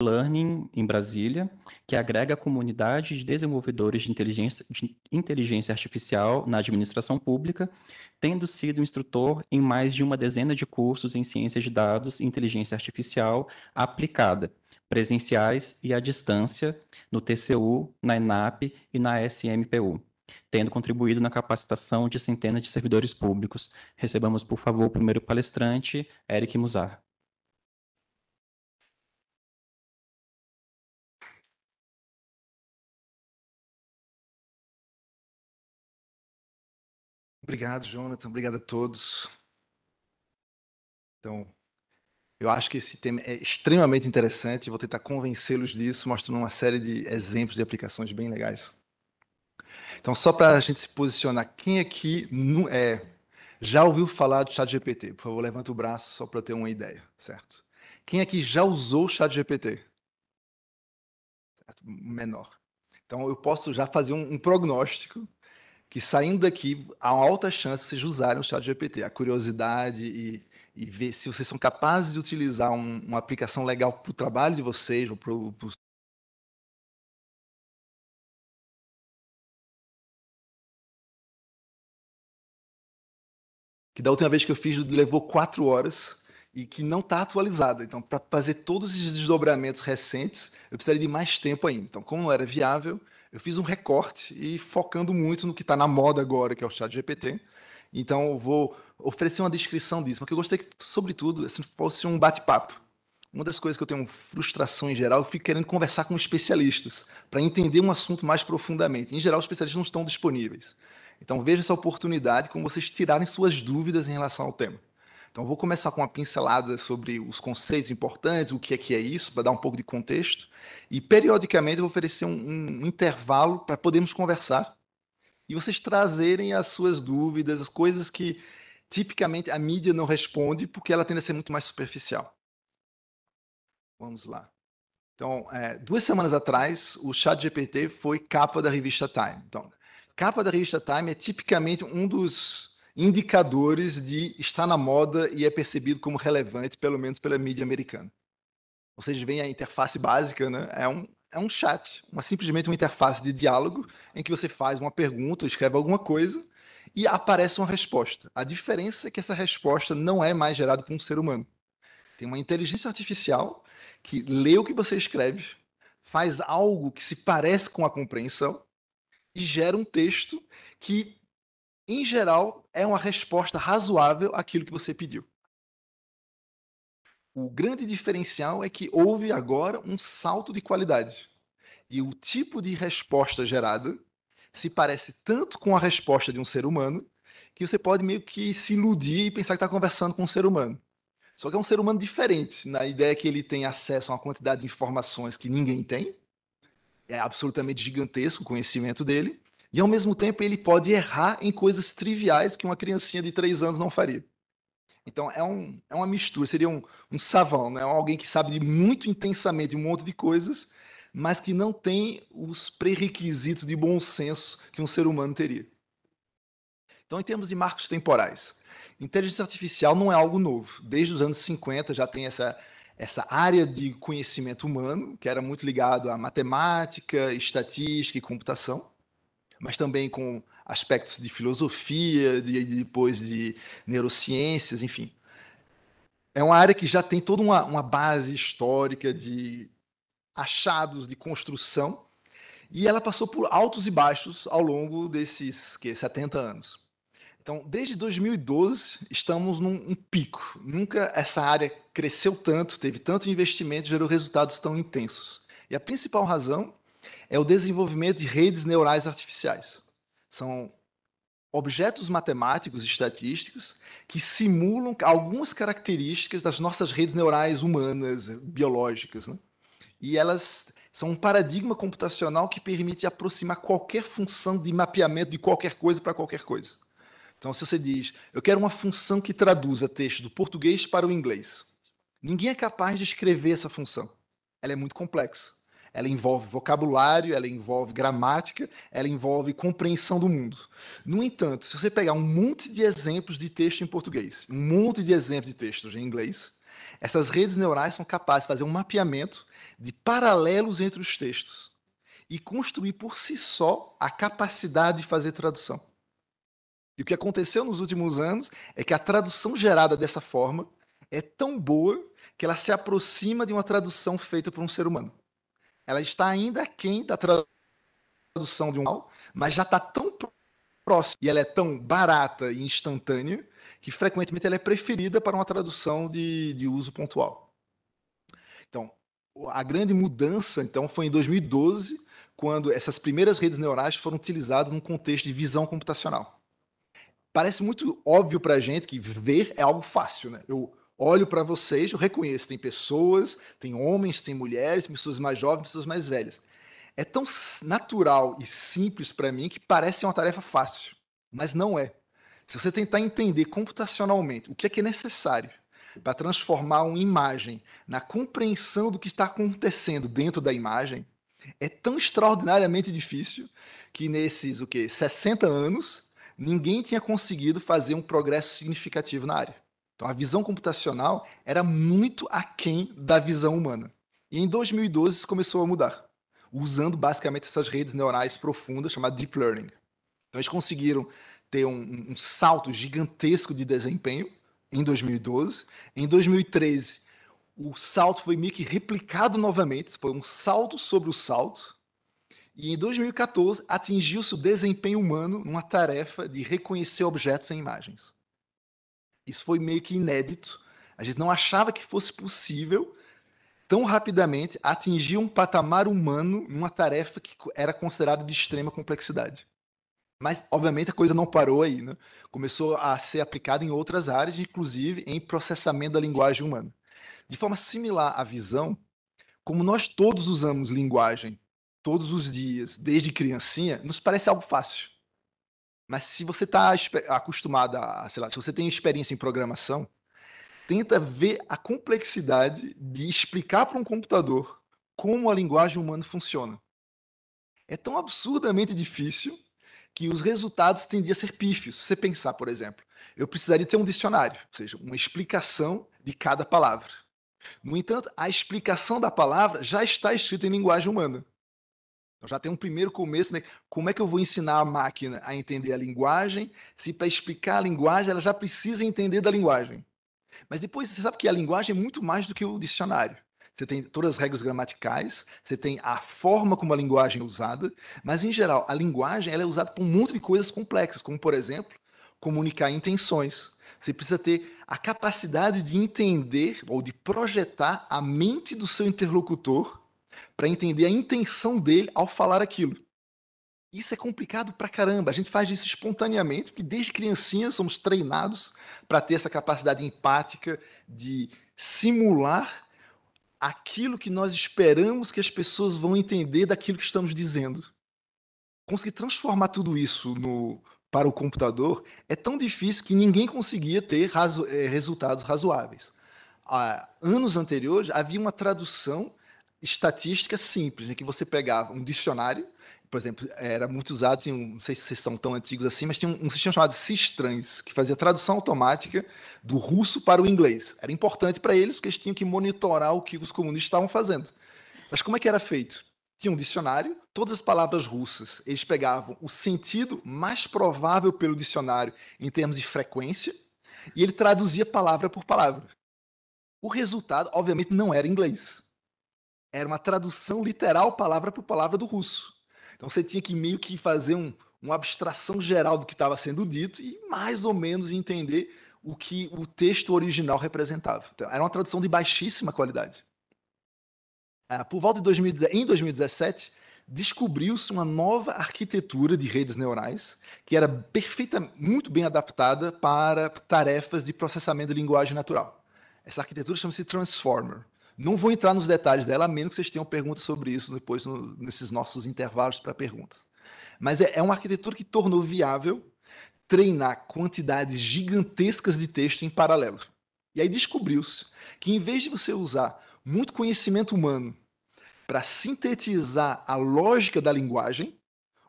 Learning em Brasília, que agrega a comunidade de desenvolvedores de inteligência, de inteligência artificial na administração pública, tendo sido instrutor em mais de uma dezena de cursos em ciências de dados e inteligência artificial aplicada, presenciais e à distância, no TCU, na ENAP e na SMPU tendo contribuído na capacitação de centenas de servidores públicos. Recebamos, por favor, o primeiro palestrante, Eric Musar. Obrigado, Jonathan. Obrigado a todos. Então, eu acho que esse tema é extremamente interessante. Vou tentar convencê-los disso, mostrando uma série de exemplos de aplicações bem legais. Então, só para a gente se posicionar, quem aqui não, é, já ouviu falar do ChatGPT? Por favor, levanta o braço só para eu ter uma ideia, certo? Quem aqui já usou o ChatGPT? Menor. Então, eu posso já fazer um, um prognóstico que saindo daqui há uma alta chance de vocês usarem o chat GPT. A curiosidade e, e ver se vocês são capazes de utilizar um, uma aplicação legal para o trabalho de vocês ou para o que da última vez que eu fiz levou quatro horas e que não está atualizada. Então, para fazer todos esses desdobramentos recentes, eu precisaria de mais tempo ainda. Então, como não era viável, eu fiz um recorte e focando muito no que está na moda agora, que é o chat GPT. Então, eu vou oferecer uma descrição disso, mas que eu gostei que, sobretudo, se assim, fosse um bate-papo. Uma das coisas que eu tenho frustração em geral, eu fico querendo conversar com especialistas para entender um assunto mais profundamente. Em geral, os especialistas não estão disponíveis. Então, veja essa oportunidade como vocês tirarem suas dúvidas em relação ao tema. Então, vou começar com uma pincelada sobre os conceitos importantes, o que é que é isso, para dar um pouco de contexto. E, periodicamente, eu vou oferecer um, um intervalo para podermos conversar e vocês trazerem as suas dúvidas, as coisas que tipicamente a mídia não responde, porque ela tende a ser muito mais superficial. Vamos lá. Então, é, duas semanas atrás, o ChatGPT foi capa da revista Time. Então, capa da revista Time é tipicamente um dos indicadores de estar na moda e é percebido como relevante, pelo menos pela mídia americana. Vocês veem a interface básica, né? É um, é um chat, uma, simplesmente uma interface de diálogo em que você faz uma pergunta, escreve alguma coisa e aparece uma resposta. A diferença é que essa resposta não é mais gerada por um ser humano. Tem uma inteligência artificial que lê o que você escreve, faz algo que se parece com a compreensão e gera um texto que em geral, é uma resposta razoável àquilo que você pediu. O grande diferencial é que houve agora um salto de qualidade. E o tipo de resposta gerada se parece tanto com a resposta de um ser humano que você pode meio que se iludir e pensar que está conversando com um ser humano. Só que é um ser humano diferente, na ideia que ele tem acesso a uma quantidade de informações que ninguém tem, é absolutamente gigantesco o conhecimento dele, e ao mesmo tempo ele pode errar em coisas triviais que uma criancinha de três anos não faria. Então é, um, é uma mistura, seria um, um savão, né? alguém que sabe de muito intensamente um monte de coisas, mas que não tem os pré-requisitos de bom senso que um ser humano teria. Então, em termos de marcos temporais, inteligência artificial não é algo novo. Desde os anos 50 já tem essa, essa área de conhecimento humano, que era muito ligado à matemática, estatística e computação mas também com aspectos de filosofia, de, de depois de neurociências, enfim. É uma área que já tem toda uma, uma base histórica de achados de construção e ela passou por altos e baixos ao longo desses que, 70 anos. Então, desde 2012, estamos num um pico. Nunca essa área cresceu tanto, teve tanto investimento, gerou resultados tão intensos. E a principal razão é o desenvolvimento de redes neurais artificiais. São objetos matemáticos e estatísticos que simulam algumas características das nossas redes neurais humanas, biológicas. Né? E elas são um paradigma computacional que permite aproximar qualquer função de mapeamento de qualquer coisa para qualquer coisa. Então, se você diz, eu quero uma função que traduza texto do português para o inglês, ninguém é capaz de escrever essa função. Ela é muito complexa ela envolve vocabulário, ela envolve gramática, ela envolve compreensão do mundo. No entanto, se você pegar um monte de exemplos de texto em português, um monte de exemplos de textos em inglês, essas redes neurais são capazes de fazer um mapeamento de paralelos entre os textos e construir por si só a capacidade de fazer tradução. E o que aconteceu nos últimos anos é que a tradução gerada dessa forma é tão boa que ela se aproxima de uma tradução feita por um ser humano ela está ainda quem da tradução de um mal, mas já está tão próxima e ela é tão barata e instantânea que frequentemente ela é preferida para uma tradução de, de uso pontual. Então, a grande mudança então foi em 2012, quando essas primeiras redes neurais foram utilizadas num contexto de visão computacional. Parece muito óbvio para a gente que ver é algo fácil, né? Eu olho para vocês, eu reconheço, tem pessoas, tem homens, tem mulheres, tem pessoas mais jovens, pessoas mais velhas. É tão natural e simples para mim que parece uma tarefa fácil, mas não é. Se você tentar entender computacionalmente o que é que é necessário para transformar uma imagem na compreensão do que está acontecendo dentro da imagem, é tão extraordinariamente difícil que nesses o quê, 60 anos ninguém tinha conseguido fazer um progresso significativo na área. Então a visão computacional era muito aquém da visão humana. E em 2012 isso começou a mudar, usando basicamente essas redes neurais profundas chamadas deep learning. Então eles conseguiram ter um, um salto gigantesco de desempenho em 2012. Em 2013 o salto foi meio que replicado novamente, foi um salto sobre o salto. E em 2014 atingiu-se o desempenho humano numa tarefa de reconhecer objetos em imagens. Isso foi meio que inédito. A gente não achava que fosse possível tão rapidamente atingir um patamar humano em uma tarefa que era considerada de extrema complexidade. Mas, obviamente, a coisa não parou aí. Né? Começou a ser aplicada em outras áreas, inclusive em processamento da linguagem humana. De forma similar à visão, como nós todos usamos linguagem todos os dias, desde criancinha, nos parece algo fácil. Mas se você está acostumado a, sei lá, se você tem experiência em programação, tenta ver a complexidade de explicar para um computador como a linguagem humana funciona. É tão absurdamente difícil que os resultados tendiam a ser pífios. Se você pensar, por exemplo, eu precisaria ter um dicionário, ou seja, uma explicação de cada palavra. No entanto, a explicação da palavra já está escrita em linguagem humana. Então já tem um primeiro começo, né? Como é que eu vou ensinar a máquina a entender a linguagem, se para explicar a linguagem ela já precisa entender da linguagem? Mas depois você sabe que a linguagem é muito mais do que o dicionário. Você tem todas as regras gramaticais, você tem a forma como a linguagem é usada, mas em geral a linguagem ela é usada por um monte de coisas complexas, como por exemplo, comunicar intenções. Você precisa ter a capacidade de entender ou de projetar a mente do seu interlocutor para entender a intenção dele ao falar aquilo. Isso é complicado pra caramba. A gente faz isso espontaneamente, porque desde criancinha somos treinados para ter essa capacidade empática de simular aquilo que nós esperamos que as pessoas vão entender daquilo que estamos dizendo. Conseguir transformar tudo isso no, para o computador é tão difícil que ninguém conseguia ter razo eh, resultados razoáveis. Há ah, anos anteriores havia uma tradução estatística simples, né, que você pegava um dicionário, por exemplo, era muito usado, tinha um, não sei se vocês são tão antigos assim, mas tinha um, um sistema chamado Cistrans, que fazia tradução automática do russo para o inglês. Era importante para eles, porque eles tinham que monitorar o que os comunistas estavam fazendo. Mas como é que era feito? Tinha um dicionário, todas as palavras russas, eles pegavam o sentido mais provável pelo dicionário em termos de frequência, e ele traduzia palavra por palavra. O resultado, obviamente, não era inglês era uma tradução literal, palavra por palavra, do russo. Então você tinha que meio que fazer um, uma abstração geral do que estava sendo dito e mais ou menos entender o que o texto original representava. Então, era uma tradução de baixíssima qualidade. Ah, por volta de 2010, em 2017, descobriu-se uma nova arquitetura de redes neurais que era perfeita, muito bem adaptada para tarefas de processamento de linguagem natural. Essa arquitetura chama-se Transformer. Não vou entrar nos detalhes dela, a menos que vocês tenham perguntas sobre isso depois no, nesses nossos intervalos para perguntas. Mas é, é uma arquitetura que tornou viável treinar quantidades gigantescas de texto em paralelo. E aí descobriu-se que em vez de você usar muito conhecimento humano para sintetizar a lógica da linguagem,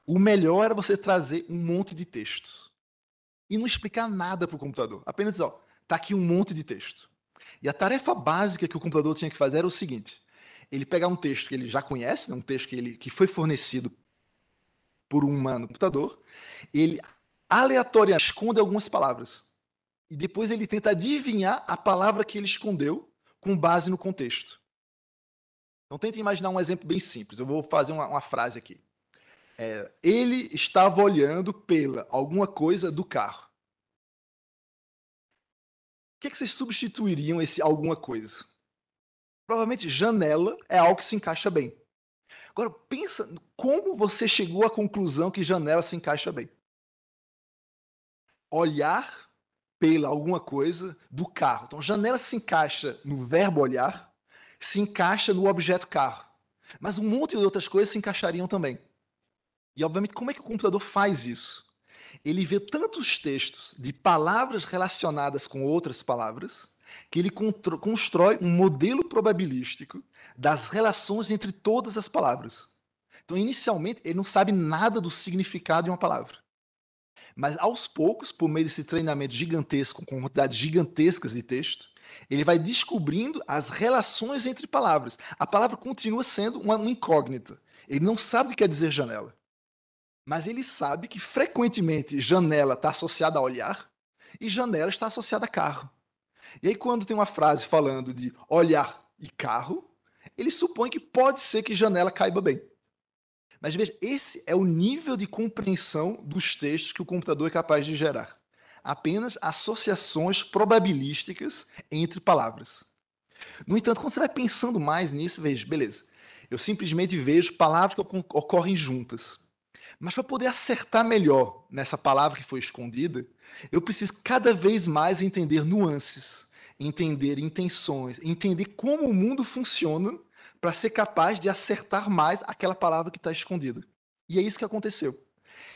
o melhor era é você trazer um monte de texto e não explicar nada para o computador. Apenas, ó, tá aqui um monte de texto. E a tarefa básica que o computador tinha que fazer era o seguinte: ele pegar um texto que ele já conhece, né, um texto que, ele, que foi fornecido por um humano computador, ele aleatoriamente esconde algumas palavras. E depois ele tenta adivinhar a palavra que ele escondeu com base no contexto. Então tente imaginar um exemplo bem simples. Eu vou fazer uma, uma frase aqui. É, ele estava olhando pela alguma coisa do carro que, é que vocês substituiriam esse alguma coisa? Provavelmente janela é algo que se encaixa bem. Agora pensa como você chegou à conclusão que janela se encaixa bem. Olhar pela alguma coisa do carro. Então janela se encaixa no verbo olhar, se encaixa no objeto carro. Mas um monte de outras coisas se encaixariam também. E obviamente como é que o computador faz isso? ele vê tantos textos de palavras relacionadas com outras palavras que ele constrói um modelo probabilístico das relações entre todas as palavras. Então, inicialmente, ele não sabe nada do significado de uma palavra. Mas aos poucos, por meio desse treinamento gigantesco, com quantidades gigantescas de texto, ele vai descobrindo as relações entre palavras. A palavra continua sendo uma incógnita. Ele não sabe o que quer dizer janela mas ele sabe que frequentemente janela está associada a olhar e janela está associada a carro. E aí, quando tem uma frase falando de olhar e carro, ele supõe que pode ser que janela caiba bem. Mas veja, esse é o nível de compreensão dos textos que o computador é capaz de gerar. Apenas associações probabilísticas entre palavras. No entanto, quando você vai pensando mais nisso, veja, beleza. Eu simplesmente vejo palavras que ocorrem juntas. Mas para poder acertar melhor nessa palavra que foi escondida, eu preciso cada vez mais entender nuances, entender intenções, entender como o mundo funciona para ser capaz de acertar mais aquela palavra que está escondida. E é isso que aconteceu.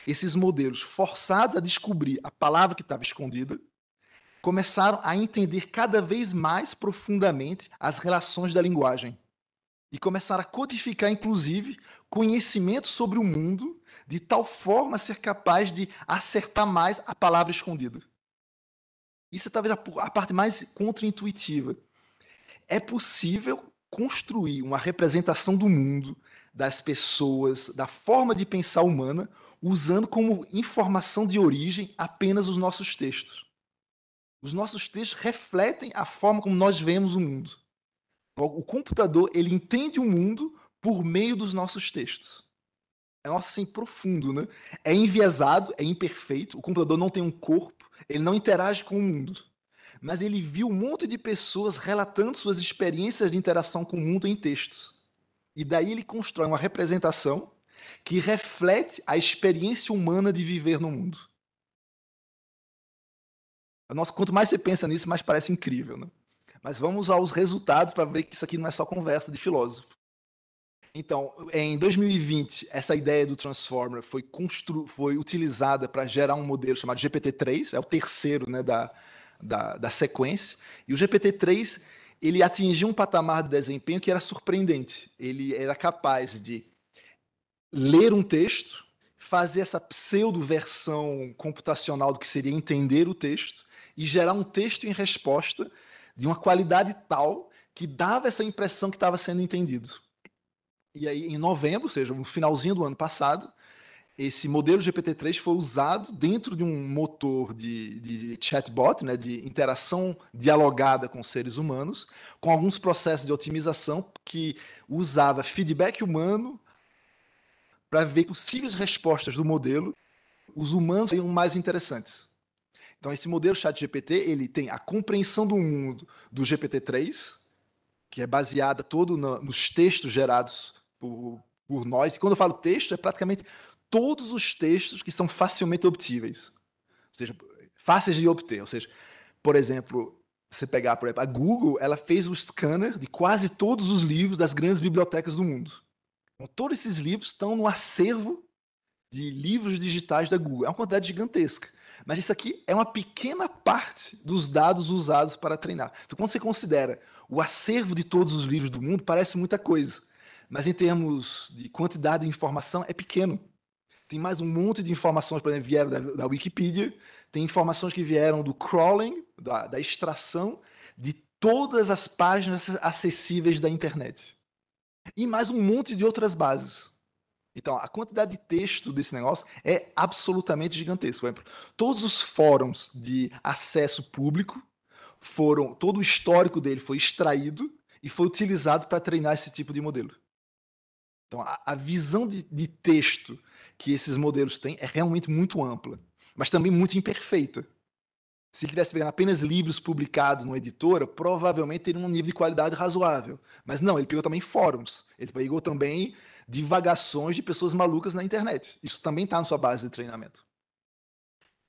Esses modelos, forçados a descobrir a palavra que estava escondida, começaram a entender cada vez mais profundamente as relações da linguagem. E começaram a codificar, inclusive, conhecimentos sobre o mundo de tal forma ser capaz de acertar mais a palavra escondida. Isso é talvez a parte mais contraintuitiva. É possível construir uma representação do mundo, das pessoas, da forma de pensar humana, usando como informação de origem apenas os nossos textos. Os nossos textos refletem a forma como nós vemos o mundo. O computador ele entende o mundo por meio dos nossos textos é um assim, profundo, né? É enviesado, é imperfeito, o computador não tem um corpo, ele não interage com o mundo. Mas ele viu um monte de pessoas relatando suas experiências de interação com o mundo em textos. E daí ele constrói uma representação que reflete a experiência humana de viver no mundo. Nossa, quanto mais você pensa nisso, mais parece incrível, né? Mas vamos aos resultados para ver que isso aqui não é só conversa de filósofo. Então, em 2020, essa ideia do Transformer foi, constru... foi utilizada para gerar um modelo chamado GPT-3, é o terceiro né, da, da, da sequência. E o GPT-3 ele atingiu um patamar de desempenho que era surpreendente. Ele era capaz de ler um texto, fazer essa pseudo-versão computacional do que seria entender o texto e gerar um texto em resposta de uma qualidade tal que dava essa impressão que estava sendo entendido. E aí, em novembro, ou seja, no finalzinho do ano passado, esse modelo GPT-3 foi usado dentro de um motor de, de, chatbot, né, de interação dialogada com seres humanos, com alguns processos de otimização que usava feedback humano para ver possíveis respostas do modelo, os humanos seriam mais interessantes. Então, esse modelo ChatGPT ele tem a compreensão do mundo do GPT-3, que é baseada todo no, nos textos gerados por, por nós. E quando eu falo texto, é praticamente todos os textos que são facilmente obtíveis. Ou seja, fáceis de obter. Ou seja, por exemplo, você pegar, por exemplo, a Google, ela fez o scanner de quase todos os livros das grandes bibliotecas do mundo. Então, todos esses livros estão no acervo de livros digitais da Google. É uma quantidade gigantesca. Mas isso aqui é uma pequena parte dos dados usados para treinar. Então, quando você considera o acervo de todos os livros do mundo, parece muita coisa. Mas em termos de quantidade de informação, é pequeno. Tem mais um monte de informações, por exemplo, vieram da, da Wikipedia, tem informações que vieram do crawling, da, da extração de todas as páginas acessíveis da internet. E mais um monte de outras bases. Então, a quantidade de texto desse negócio é absolutamente gigantesca. Todos os fóruns de acesso público foram, todo o histórico dele foi extraído e foi utilizado para treinar esse tipo de modelo. Então, a, a visão de, de texto que esses modelos têm é realmente muito ampla, mas também muito imperfeita. Se tivesse pegando apenas livros publicados numa editora, provavelmente teria um nível de qualidade razoável. Mas não, ele pegou também fóruns, ele pegou também divagações de pessoas malucas na internet. Isso também está na sua base de treinamento.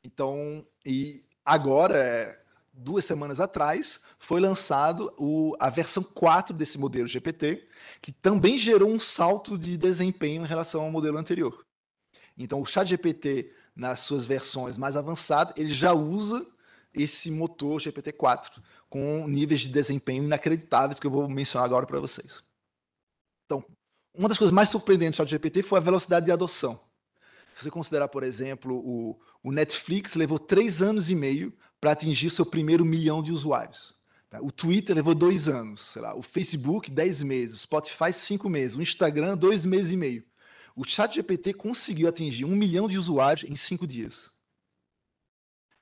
Então, e agora é duas semanas atrás, foi lançado o, a versão 4 desse modelo GPT, que também gerou um salto de desempenho em relação ao modelo anterior. Então, o ChatGPT, nas suas versões mais avançadas, ele já usa esse motor GPT-4 com níveis de desempenho inacreditáveis que eu vou mencionar agora para vocês. Então, uma das coisas mais surpreendentes do ChatGPT foi a velocidade de adoção. Se você considerar, por exemplo, o, o Netflix levou três anos e meio para atingir seu primeiro milhão de usuários. Tá? O Twitter levou dois anos, sei lá, o Facebook, dez meses, o Spotify, cinco meses, o Instagram, dois meses e meio. O ChatGPT conseguiu atingir um milhão de usuários em cinco dias.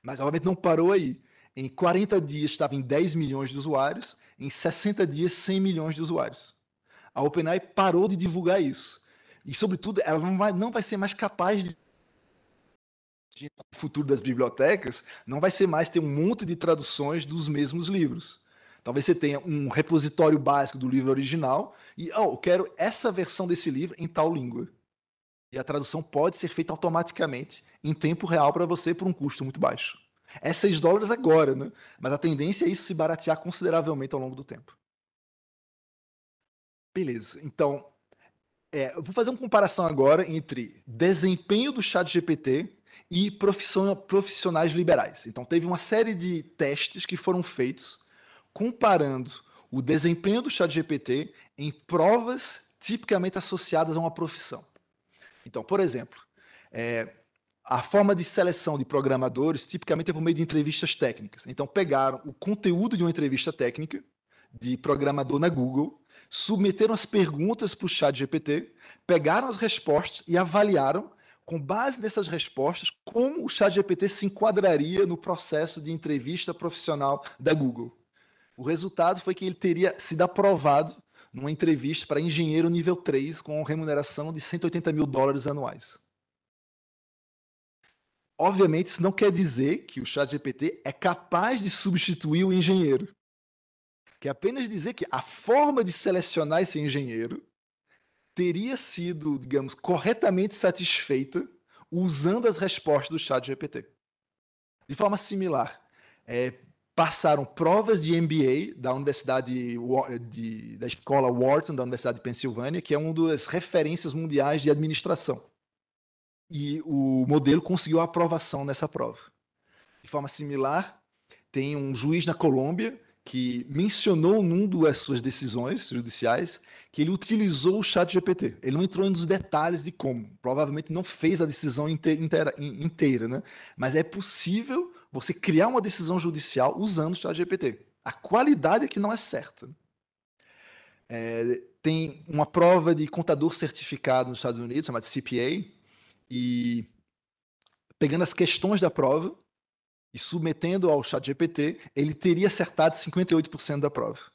Mas, obviamente, não parou aí. Em 40 dias estava em 10 milhões de usuários, em 60 dias, 100 milhões de usuários. A OpenAI parou de divulgar isso. E, sobretudo, ela não vai, não vai ser mais capaz de o futuro das bibliotecas não vai ser mais ter um monte de traduções dos mesmos livros. Talvez você tenha um repositório básico do livro original e, oh, eu quero essa versão desse livro em tal língua. E a tradução pode ser feita automaticamente, em tempo real para você, por um custo muito baixo. É 6 dólares agora, né? Mas a tendência é isso se baratear consideravelmente ao longo do tempo. Beleza, então, é, eu vou fazer uma comparação agora entre desempenho do chat GPT e profissionais liberais. Então, teve uma série de testes que foram feitos comparando o desempenho do ChatGPT em provas tipicamente associadas a uma profissão. Então, por exemplo, é, a forma de seleção de programadores tipicamente é por meio de entrevistas técnicas. Então, pegaram o conteúdo de uma entrevista técnica de programador na Google, submeteram as perguntas para o chat GPT, pegaram as respostas e avaliaram com base nessas respostas, como o ChatGPT se enquadraria no processo de entrevista profissional da Google. O resultado foi que ele teria sido aprovado numa entrevista para engenheiro nível 3 com remuneração de 180 mil dólares anuais. Obviamente, isso não quer dizer que o ChatGPT é capaz de substituir o engenheiro. Quer apenas dizer que a forma de selecionar esse engenheiro teria sido, digamos, corretamente satisfeita usando as respostas do chat GPT. De forma similar, é, passaram provas de MBA da Universidade de, da Escola Wharton da Universidade de Pensilvânia, que é uma das referências mundiais de administração. E o modelo conseguiu a aprovação nessa prova. De forma similar, tem um juiz na Colômbia que mencionou num das suas decisões judiciais que ele utilizou o chat GPT. Ele não entrou nos detalhes de como, provavelmente não fez a decisão inteira, inteira né? Mas é possível você criar uma decisão judicial usando o chat GPT. A qualidade é que não é certa. É, tem uma prova de contador certificado nos Estados Unidos, chamada CPA, e pegando as questões da prova e submetendo ao chat GPT, ele teria acertado 58% da prova.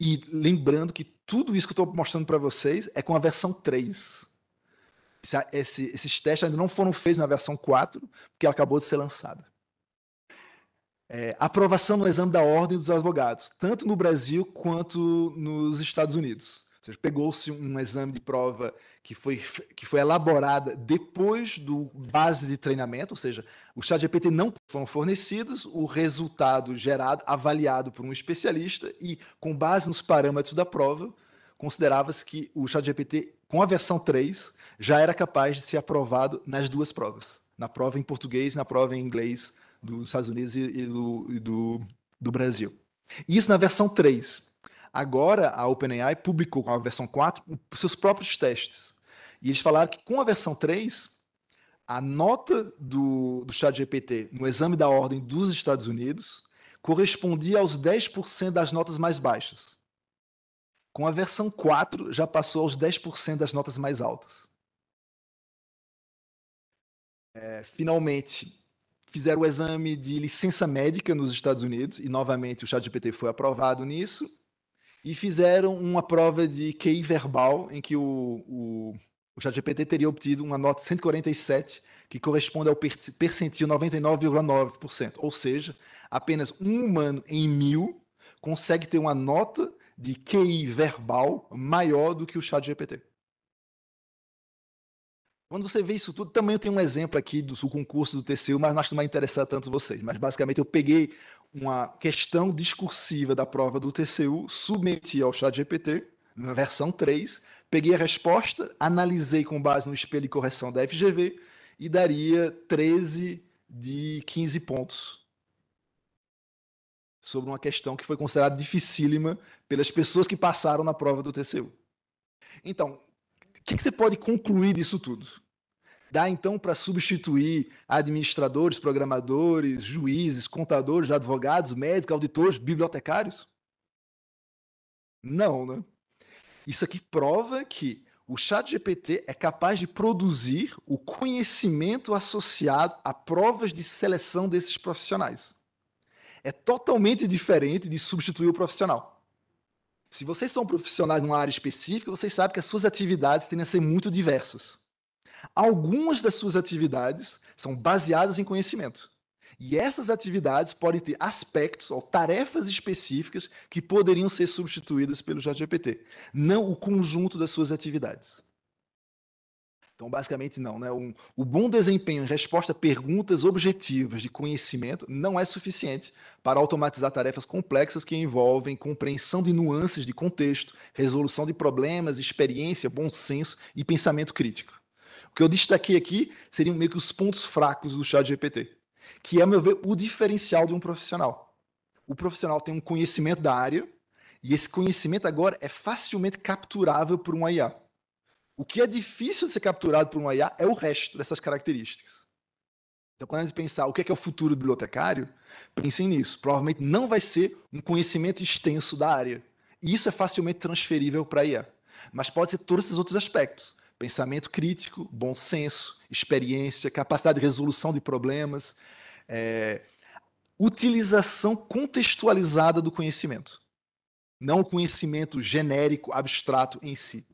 E lembrando que tudo isso que eu estou mostrando para vocês é com a versão 3. Esse, esses testes ainda não foram feitos na versão 4, porque ela acabou de ser lançada. É, aprovação no exame da ordem dos advogados, tanto no Brasil quanto nos Estados Unidos seja, pegou-se um exame de prova que foi, que foi elaborada depois do base de treinamento, ou seja, o chat GPT não foram fornecidos, o resultado gerado, avaliado por um especialista e com base nos parâmetros da prova, considerava-se que o chat GPT com a versão 3 já era capaz de ser aprovado nas duas provas, na prova em português e na prova em inglês dos Estados Unidos e, do, e do, do Brasil. Isso na versão 3. Agora a OpenAI publicou com a versão 4 seus próprios testes. E eles falaram que com a versão 3, a nota do, do chat GPT no exame da ordem dos Estados Unidos correspondia aos 10% das notas mais baixas. Com a versão 4, já passou aos 10% das notas mais altas. É, finalmente, fizeram o exame de licença médica nos Estados Unidos, e novamente o chat GPT foi aprovado nisso, e fizeram uma prova de QI verbal em que o, o, o ChatGPT teria obtido uma nota 147 que corresponde ao percentil 99,9%. Ou seja, apenas um humano em mil consegue ter uma nota de QI verbal maior do que o ChatGPT. Quando você vê isso tudo, também eu tenho um exemplo aqui do, do concurso do TCU, mas acho que não vai interessar tanto vocês. Mas basicamente eu peguei uma questão discursiva da prova do TCU, submeti ao chat GPT, na versão 3, peguei a resposta, analisei com base no espelho de correção da FGV e daria 13 de 15 pontos sobre uma questão que foi considerada dificílima pelas pessoas que passaram na prova do TCU. Então, que, que você pode concluir disso tudo? Dá então para substituir administradores, programadores, juízes, contadores, advogados, médicos, auditores, bibliotecários? Não, né? Isso aqui prova que o chat GPT é capaz de produzir o conhecimento associado a provas de seleção desses profissionais. É totalmente diferente de substituir o profissional. Se vocês são profissionais numa área específica, vocês sabem que as suas atividades tendem a ser muito diversas. Algumas das suas atividades são baseadas em conhecimento. E essas atividades podem ter aspectos ou tarefas específicas que poderiam ser substituídas pelo GPT, não o conjunto das suas atividades. Então, basicamente, não. Né? Um, o bom desempenho em resposta a perguntas objetivas de conhecimento não é suficiente para automatizar tarefas complexas que envolvem compreensão de nuances de contexto, resolução de problemas, experiência, bom senso e pensamento crítico. O que eu destaquei aqui seriam meio que os pontos fracos do chat GPT, que é, a meu ver, o diferencial de um profissional. O profissional tem um conhecimento da área e esse conhecimento agora é facilmente capturável por uma IA. O que é difícil de ser capturado por uma IA é o resto dessas características. Então, quando a gente pensar o que é, que é o futuro do bibliotecário, pensem nisso. Provavelmente não vai ser um conhecimento extenso da área. E isso é facilmente transferível para a IA. Mas pode ser todos esses outros aspectos pensamento crítico, bom senso, experiência, capacidade de resolução de problemas, é, utilização contextualizada do conhecimento, não o conhecimento genérico, abstrato em si.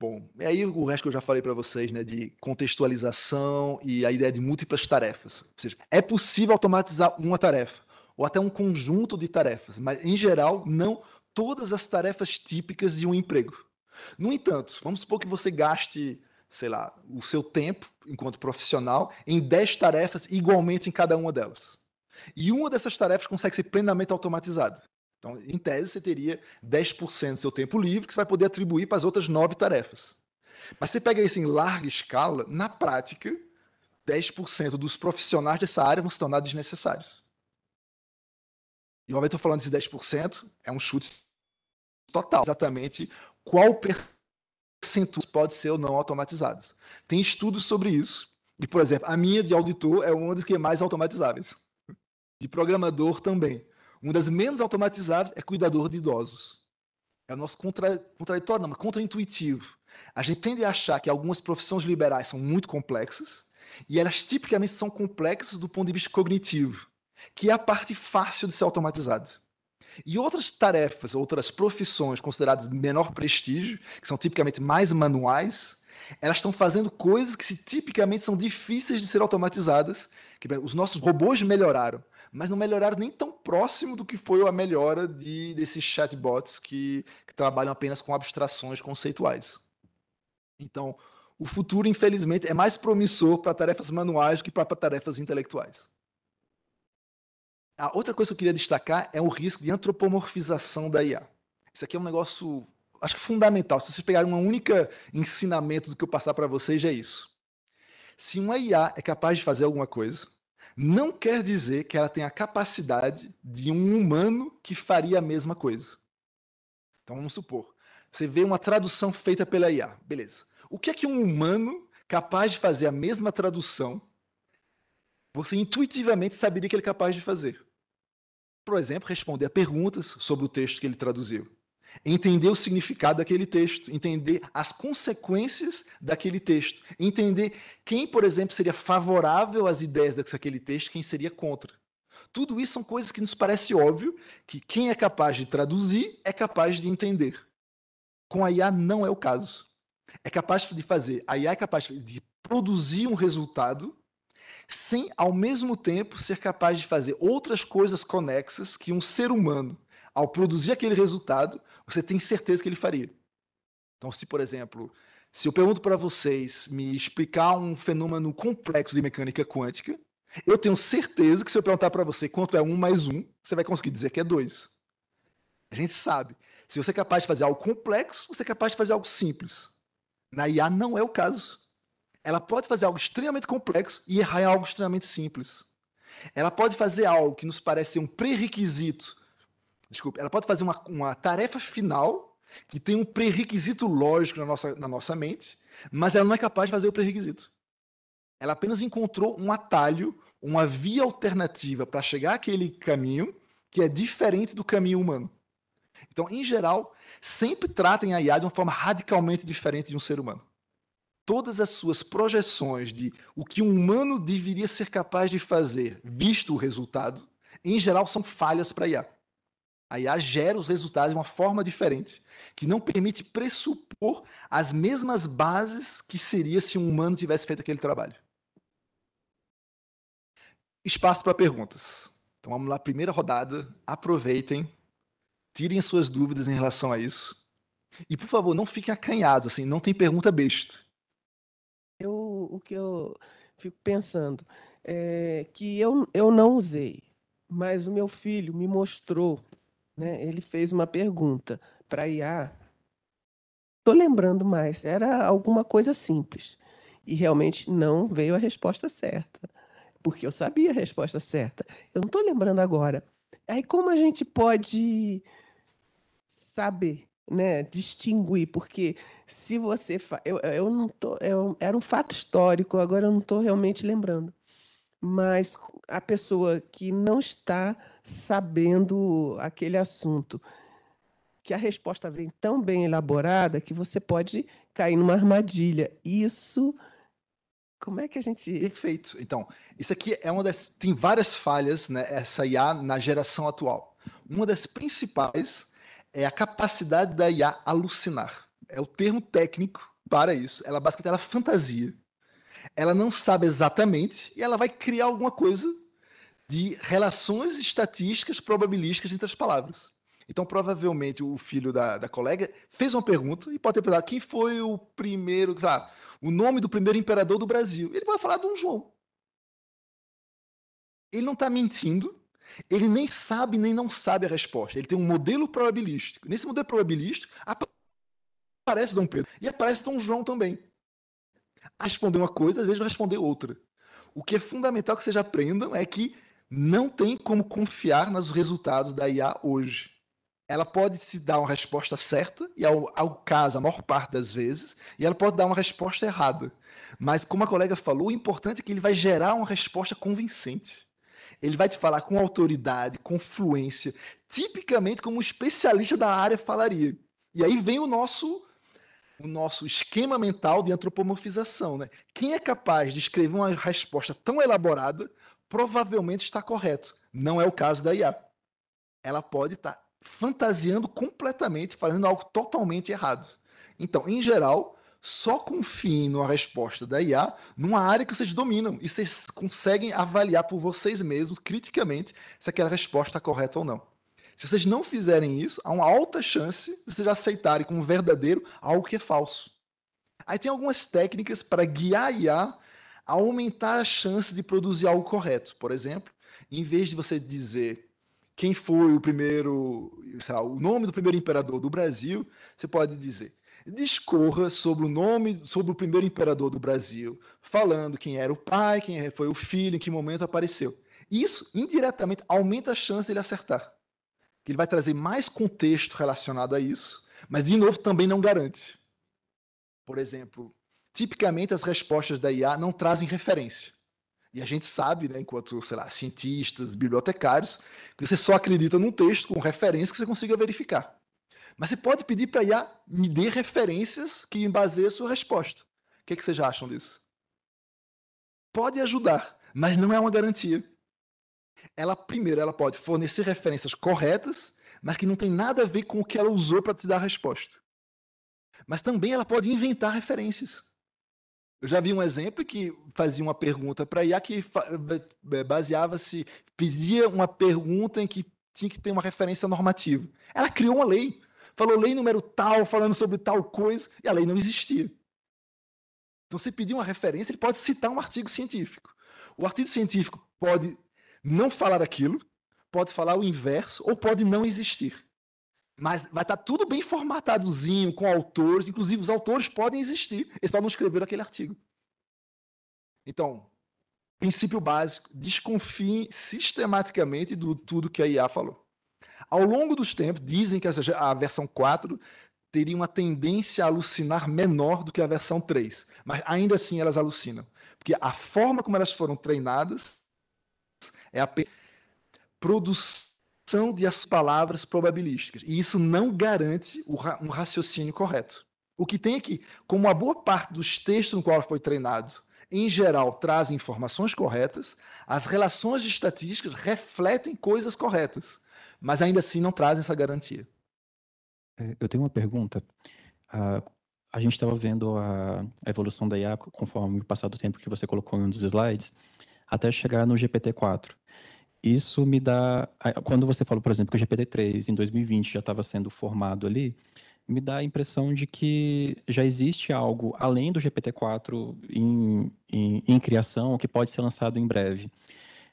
Bom, e é aí o resto que eu já falei para vocês, né, de contextualização e a ideia de múltiplas tarefas. Ou seja, é possível automatizar uma tarefa ou até um conjunto de tarefas, mas em geral não todas as tarefas típicas de um emprego. No entanto, vamos supor que você gaste, sei lá, o seu tempo enquanto profissional em 10 tarefas igualmente em cada uma delas. E uma dessas tarefas consegue ser plenamente automatizada. Então, em tese, você teria 10% do seu tempo livre que você vai poder atribuir para as outras nove tarefas. Mas você pega isso em larga escala, na prática, 10% dos profissionais dessa área vão se tornar desnecessários. E, eu estou tá falando desse 10%, é um chute total. Exatamente qual percentual pode ser ou não automatizado. Tem estudos sobre isso. E, por exemplo, a minha de auditor é uma das que é mais automatizáveis. De programador também. Uma das menos automatizáveis é cuidador de idosos. É o nosso contra, contraditório, não, mas contraintuitivo. A gente tende a achar que algumas profissões liberais são muito complexas, e elas tipicamente são complexas do ponto de vista cognitivo, que é a parte fácil de ser automatizada. E outras tarefas, outras profissões consideradas de menor prestígio, que são tipicamente mais manuais, elas estão fazendo coisas que se, tipicamente são difíceis de ser automatizadas. Que, os nossos robôs melhoraram, mas não melhoraram nem tão próximo do que foi a melhora de, desses chatbots que, que trabalham apenas com abstrações conceituais. Então, o futuro, infelizmente, é mais promissor para tarefas manuais do que para tarefas intelectuais. A outra coisa que eu queria destacar é o risco de antropomorfização da IA. Isso aqui é um negócio acho que fundamental, se vocês pegarem um único ensinamento do que eu passar para vocês, é isso. Se uma IA é capaz de fazer alguma coisa, não quer dizer que ela tenha a capacidade de um humano que faria a mesma coisa. Então vamos supor, você vê uma tradução feita pela IA, beleza. O que é que um humano capaz de fazer a mesma tradução, você intuitivamente saberia que ele é capaz de fazer? Por exemplo, responder a perguntas sobre o texto que ele traduziu entender o significado daquele texto, entender as consequências daquele texto, entender quem, por exemplo, seria favorável às ideias daquele texto, quem seria contra. Tudo isso são coisas que nos parece óbvio, que quem é capaz de traduzir é capaz de entender. Com a IA não é o caso. É capaz de fazer, a IA é capaz de produzir um resultado sem, ao mesmo tempo, ser capaz de fazer outras coisas conexas que um ser humano, ao produzir aquele resultado, você tem certeza que ele faria. Então, se, por exemplo, se eu pergunto para vocês me explicar um fenômeno complexo de mecânica quântica, eu tenho certeza que se eu perguntar para você quanto é um mais um, você vai conseguir dizer que é dois. A gente sabe. Se você é capaz de fazer algo complexo, você é capaz de fazer algo simples. Na IA não é o caso. Ela pode fazer algo extremamente complexo e errar em algo extremamente simples. Ela pode fazer algo que nos parece ser um pré-requisito desculpe, ela pode fazer uma, uma tarefa final que tem um pré-requisito lógico na nossa, na nossa mente, mas ela não é capaz de fazer o pré-requisito. Ela apenas encontrou um atalho, uma via alternativa para chegar àquele caminho que é diferente do caminho humano. Então, em geral, sempre tratem a IA de uma forma radicalmente diferente de um ser humano. Todas as suas projeções de o que um humano deveria ser capaz de fazer, visto o resultado, em geral são falhas para a IA. A IA gera os resultados de uma forma diferente, que não permite pressupor as mesmas bases que seria se um humano tivesse feito aquele trabalho. Espaço para perguntas. Então vamos lá, primeira rodada. Aproveitem, tirem suas dúvidas em relação a isso. E por favor, não fiquem acanhados, assim, não tem pergunta besta. Eu, o que eu fico pensando é que eu, eu não usei, mas o meu filho me mostrou né, ele fez uma pergunta para a IA. Estou lembrando mais, era alguma coisa simples. E realmente não veio a resposta certa, porque eu sabia a resposta certa. Eu não estou lembrando agora. Aí como a gente pode saber, né, distinguir? Porque se você fa... eu, eu não tô, eu, era um fato histórico, agora eu não estou realmente lembrando. Mas a pessoa que não está sabendo aquele assunto. Que a resposta vem tão bem elaborada que você pode cair numa armadilha. Isso. Como é que a gente. Perfeito. Então, isso aqui é uma das. Tem várias falhas, né? Essa IA na geração atual. Uma das principais é a capacidade da IA alucinar. É o termo técnico para isso. Ela basicamente ela fantasia. Ela não sabe exatamente e ela vai criar alguma coisa de relações estatísticas probabilísticas entre as palavras. Então, provavelmente, o filho da, da colega fez uma pergunta e pode ter perguntado quem foi o primeiro, o nome do primeiro imperador do Brasil. Ele pode falar Dom João. Ele não está mentindo, ele nem sabe nem não sabe a resposta. Ele tem um modelo probabilístico. Nesse modelo probabilístico, aparece Dom Pedro e aparece Dom João também. Responder uma coisa, às vezes vai responder outra. O que é fundamental que vocês aprendam é que não tem como confiar nos resultados da IA hoje. Ela pode se dar uma resposta certa, e ao, ao caso, a maior parte das vezes, e ela pode dar uma resposta errada. Mas, como a colega falou, o importante é que ele vai gerar uma resposta convincente. Ele vai te falar com autoridade, com fluência, tipicamente como um especialista da área falaria. E aí vem o nosso o nosso esquema mental de antropomorfização, né? Quem é capaz de escrever uma resposta tão elaborada provavelmente está correto. Não é o caso da IA. Ela pode estar fantasiando completamente, fazendo algo totalmente errado. Então, em geral, só confiem numa resposta da IA numa área que vocês dominam e vocês conseguem avaliar por vocês mesmos, criticamente, se aquela resposta está correta ou não. Se vocês não fizerem isso, há uma alta chance de vocês aceitarem como verdadeiro algo que é falso. Aí tem algumas técnicas para guiar a IA a aumentar a chance de produzir algo correto. Por exemplo, em vez de você dizer quem foi o primeiro, lá, o nome do primeiro imperador do Brasil, você pode dizer discorra sobre o nome, sobre o primeiro imperador do Brasil, falando quem era o pai, quem foi o filho, em que momento apareceu. Isso indiretamente aumenta a chance de ele acertar. Que ele vai trazer mais contexto relacionado a isso, mas de novo também não garante. Por exemplo, tipicamente as respostas da IA não trazem referência. E a gente sabe, né, enquanto, sei lá, cientistas, bibliotecários, que você só acredita num texto com referência que você consiga verificar. Mas você pode pedir para a IA me dê referências que baseiem a sua resposta. O que, é que vocês acham disso? Pode ajudar, mas não é uma garantia. Ela, primeiro, ela pode fornecer referências corretas, mas que não tem nada a ver com o que ela usou para te dar a resposta. Mas também ela pode inventar referências. Eu já vi um exemplo que fazia uma pergunta para IA que eh, eh, baseava-se, fazia uma pergunta em que tinha que ter uma referência normativa. Ela criou uma lei, falou lei número tal, falando sobre tal coisa, e a lei não existia. Então, você pedir uma referência, ele pode citar um artigo científico. O artigo científico pode não falar aquilo, pode falar o inverso ou pode não existir. Mas vai estar tá tudo bem formatadozinho, com autores, inclusive os autores podem existir, eles só não escreveram aquele artigo. Então, princípio básico, desconfie sistematicamente do tudo que a IA falou. Ao longo dos tempos, dizem que a versão 4 teria uma tendência a alucinar menor do que a versão 3, mas ainda assim elas alucinam, porque a forma como elas foram treinadas é a produção são de as palavras probabilísticas. E isso não garante um raciocínio correto. O que tem aqui, é como a boa parte dos textos no qual ela foi treinado, em geral, traz informações corretas, as relações estatísticas refletem coisas corretas, mas ainda assim não trazem essa garantia. É, eu tenho uma pergunta. Uh, a gente estava vendo a, a evolução da IA conforme o passar do tempo que você colocou em um dos slides, até chegar no GPT-4 isso me dá. Quando você fala, por exemplo, que o GPT-3 em 2020 já estava sendo formado ali, me dá a impressão de que já existe algo além do GPT-4 em, em, em, criação que pode ser lançado em breve.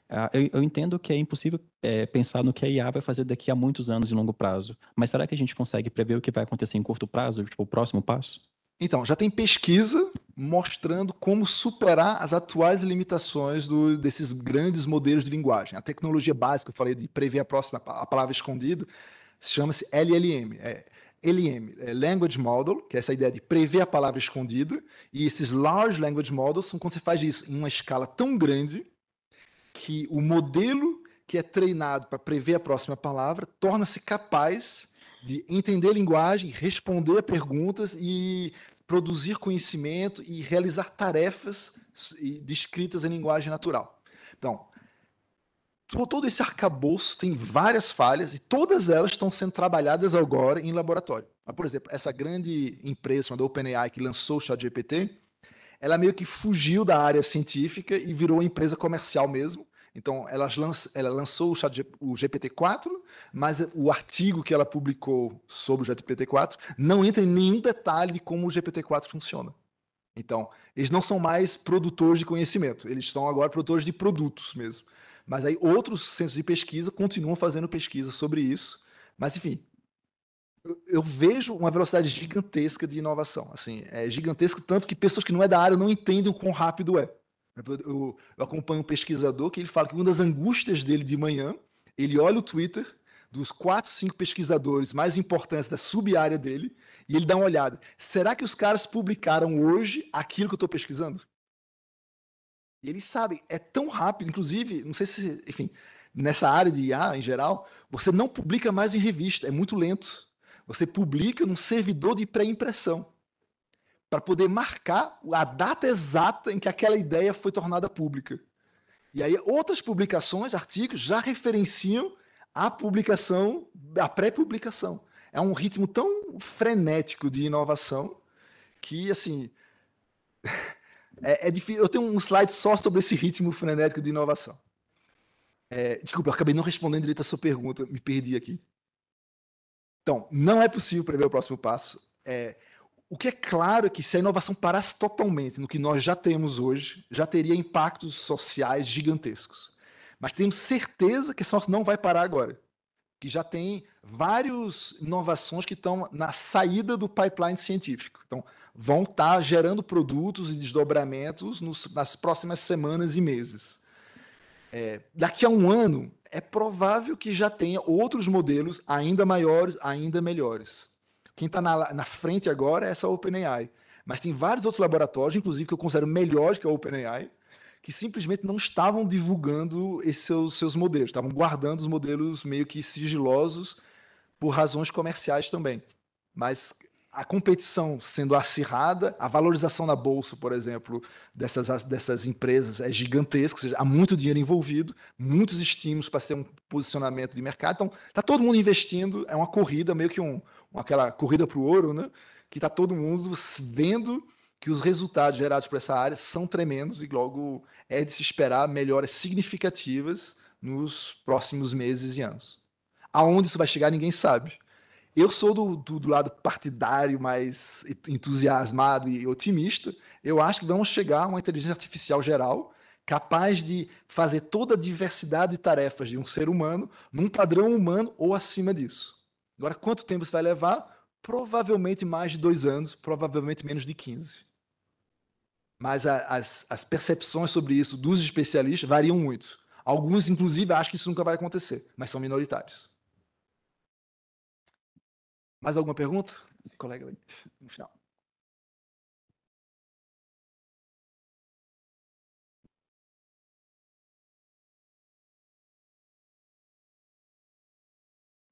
Ah, eu, eu entendo que é impossível é, pensar no que a IA vai fazer daqui a muitos anos em longo prazo, mas será que a gente consegue prever o que vai acontecer em curto prazo, tipo, o próximo passo? Então, já tem pesquisa mostrando como superar as atuais limitações do, desses grandes modelos de linguagem. A tecnologia básica, eu falei de prever a próxima a palavra escondida, chama-se LLM. É, LM, é Language Model, que é essa ideia de prever a palavra escondida, e esses Large Language Models são quando você faz isso em uma escala tão grande que o modelo que é treinado para prever a próxima palavra torna-se capaz de entender linguagem, responder perguntas e produzir conhecimento e realizar tarefas descritas em linguagem natural. Então, todo esse arcabouço tem várias falhas e todas elas estão sendo trabalhadas agora em laboratório. Mas, por exemplo, essa grande empresa da OpenAI que lançou o ChatGPT, ela meio que fugiu da área científica e virou uma empresa comercial mesmo, então, ela, ela lançou o, GPT-4, mas o artigo que ela publicou sobre o GPT-4 não entra em nenhum detalhe de como o GPT-4 funciona. Então, eles não são mais produtores de conhecimento, eles estão agora produtores de produtos mesmo. Mas aí outros centros de pesquisa continuam fazendo pesquisa sobre isso. Mas, enfim, eu vejo uma velocidade gigantesca de inovação. Assim, é gigantesca tanto que pessoas que não é da área não entendem o quão rápido é. É eu, eu acompanho um pesquisador que ele fala que uma das angústias dele de manhã, ele olha o Twitter dos quatro, cinco pesquisadores mais importantes da sub-área dele e ele dá uma olhada. Será que os caras publicaram hoje aquilo que eu estou pesquisando? E eles sabem, é tão rápido, inclusive, não sei se, enfim, nessa área de IA em geral, você não publica mais em revista, é muito lento. Você publica num servidor de pré-impressão para poder marcar a data exata em que aquela ideia foi tornada pública. E aí outras publicações, artigos, já referenciam a publicação, a pré-publicação. É um ritmo tão frenético de inovação que, assim, é, é, difícil. Eu tenho um slide só sobre esse ritmo frenético de inovação. É, desculpa, eu acabei não respondendo direito a sua pergunta, me perdi aqui. Então, não é possível prever o próximo passo. É, o que é claro é que se a inovação parasse totalmente no que nós já temos hoje, já teria impactos sociais gigantescos. Mas temos certeza que inovação não vai parar agora. Que já tem várias inovações que estão na saída do pipeline científico. Então, vão estar tá gerando produtos e desdobramentos nos, nas próximas semanas e meses. É, daqui a um ano, é provável que já tenha outros modelos ainda maiores, ainda melhores. Quem está na, na frente agora é essa OpenAI. Mas tem vários outros laboratórios, inclusive que eu considero melhores que a OpenAI, que simplesmente não estavam divulgando esses seus, seus modelos, estavam guardando os modelos meio que sigilosos por razões comerciais também. Mas a competição sendo acirrada, a valorização na bolsa, por exemplo, dessas, dessas empresas é gigantesca, ou seja, há muito dinheiro envolvido, muitos estímulos para ser um posicionamento de mercado. Então, está todo mundo investindo, é uma corrida, meio que um, aquela corrida para o ouro, né? Que está todo mundo vendo que os resultados gerados por essa área são tremendos e logo é de se esperar melhoras significativas nos próximos meses e anos. Aonde isso vai chegar, ninguém sabe. Eu sou do, do, do, lado partidário mais entusiasmado e otimista. Eu acho que vamos chegar a uma inteligência artificial geral capaz de fazer toda a diversidade de tarefas de um ser humano num padrão humano ou acima disso. Agora, quanto tempo isso vai levar? Provavelmente mais de dois anos, provavelmente menos de 15. Mas a, as, as percepções sobre isso dos especialistas variam muito. Alguns, inclusive, acham que isso nunca vai acontecer, mas são minoritários. Mais alguma pergunta? Colega, no final.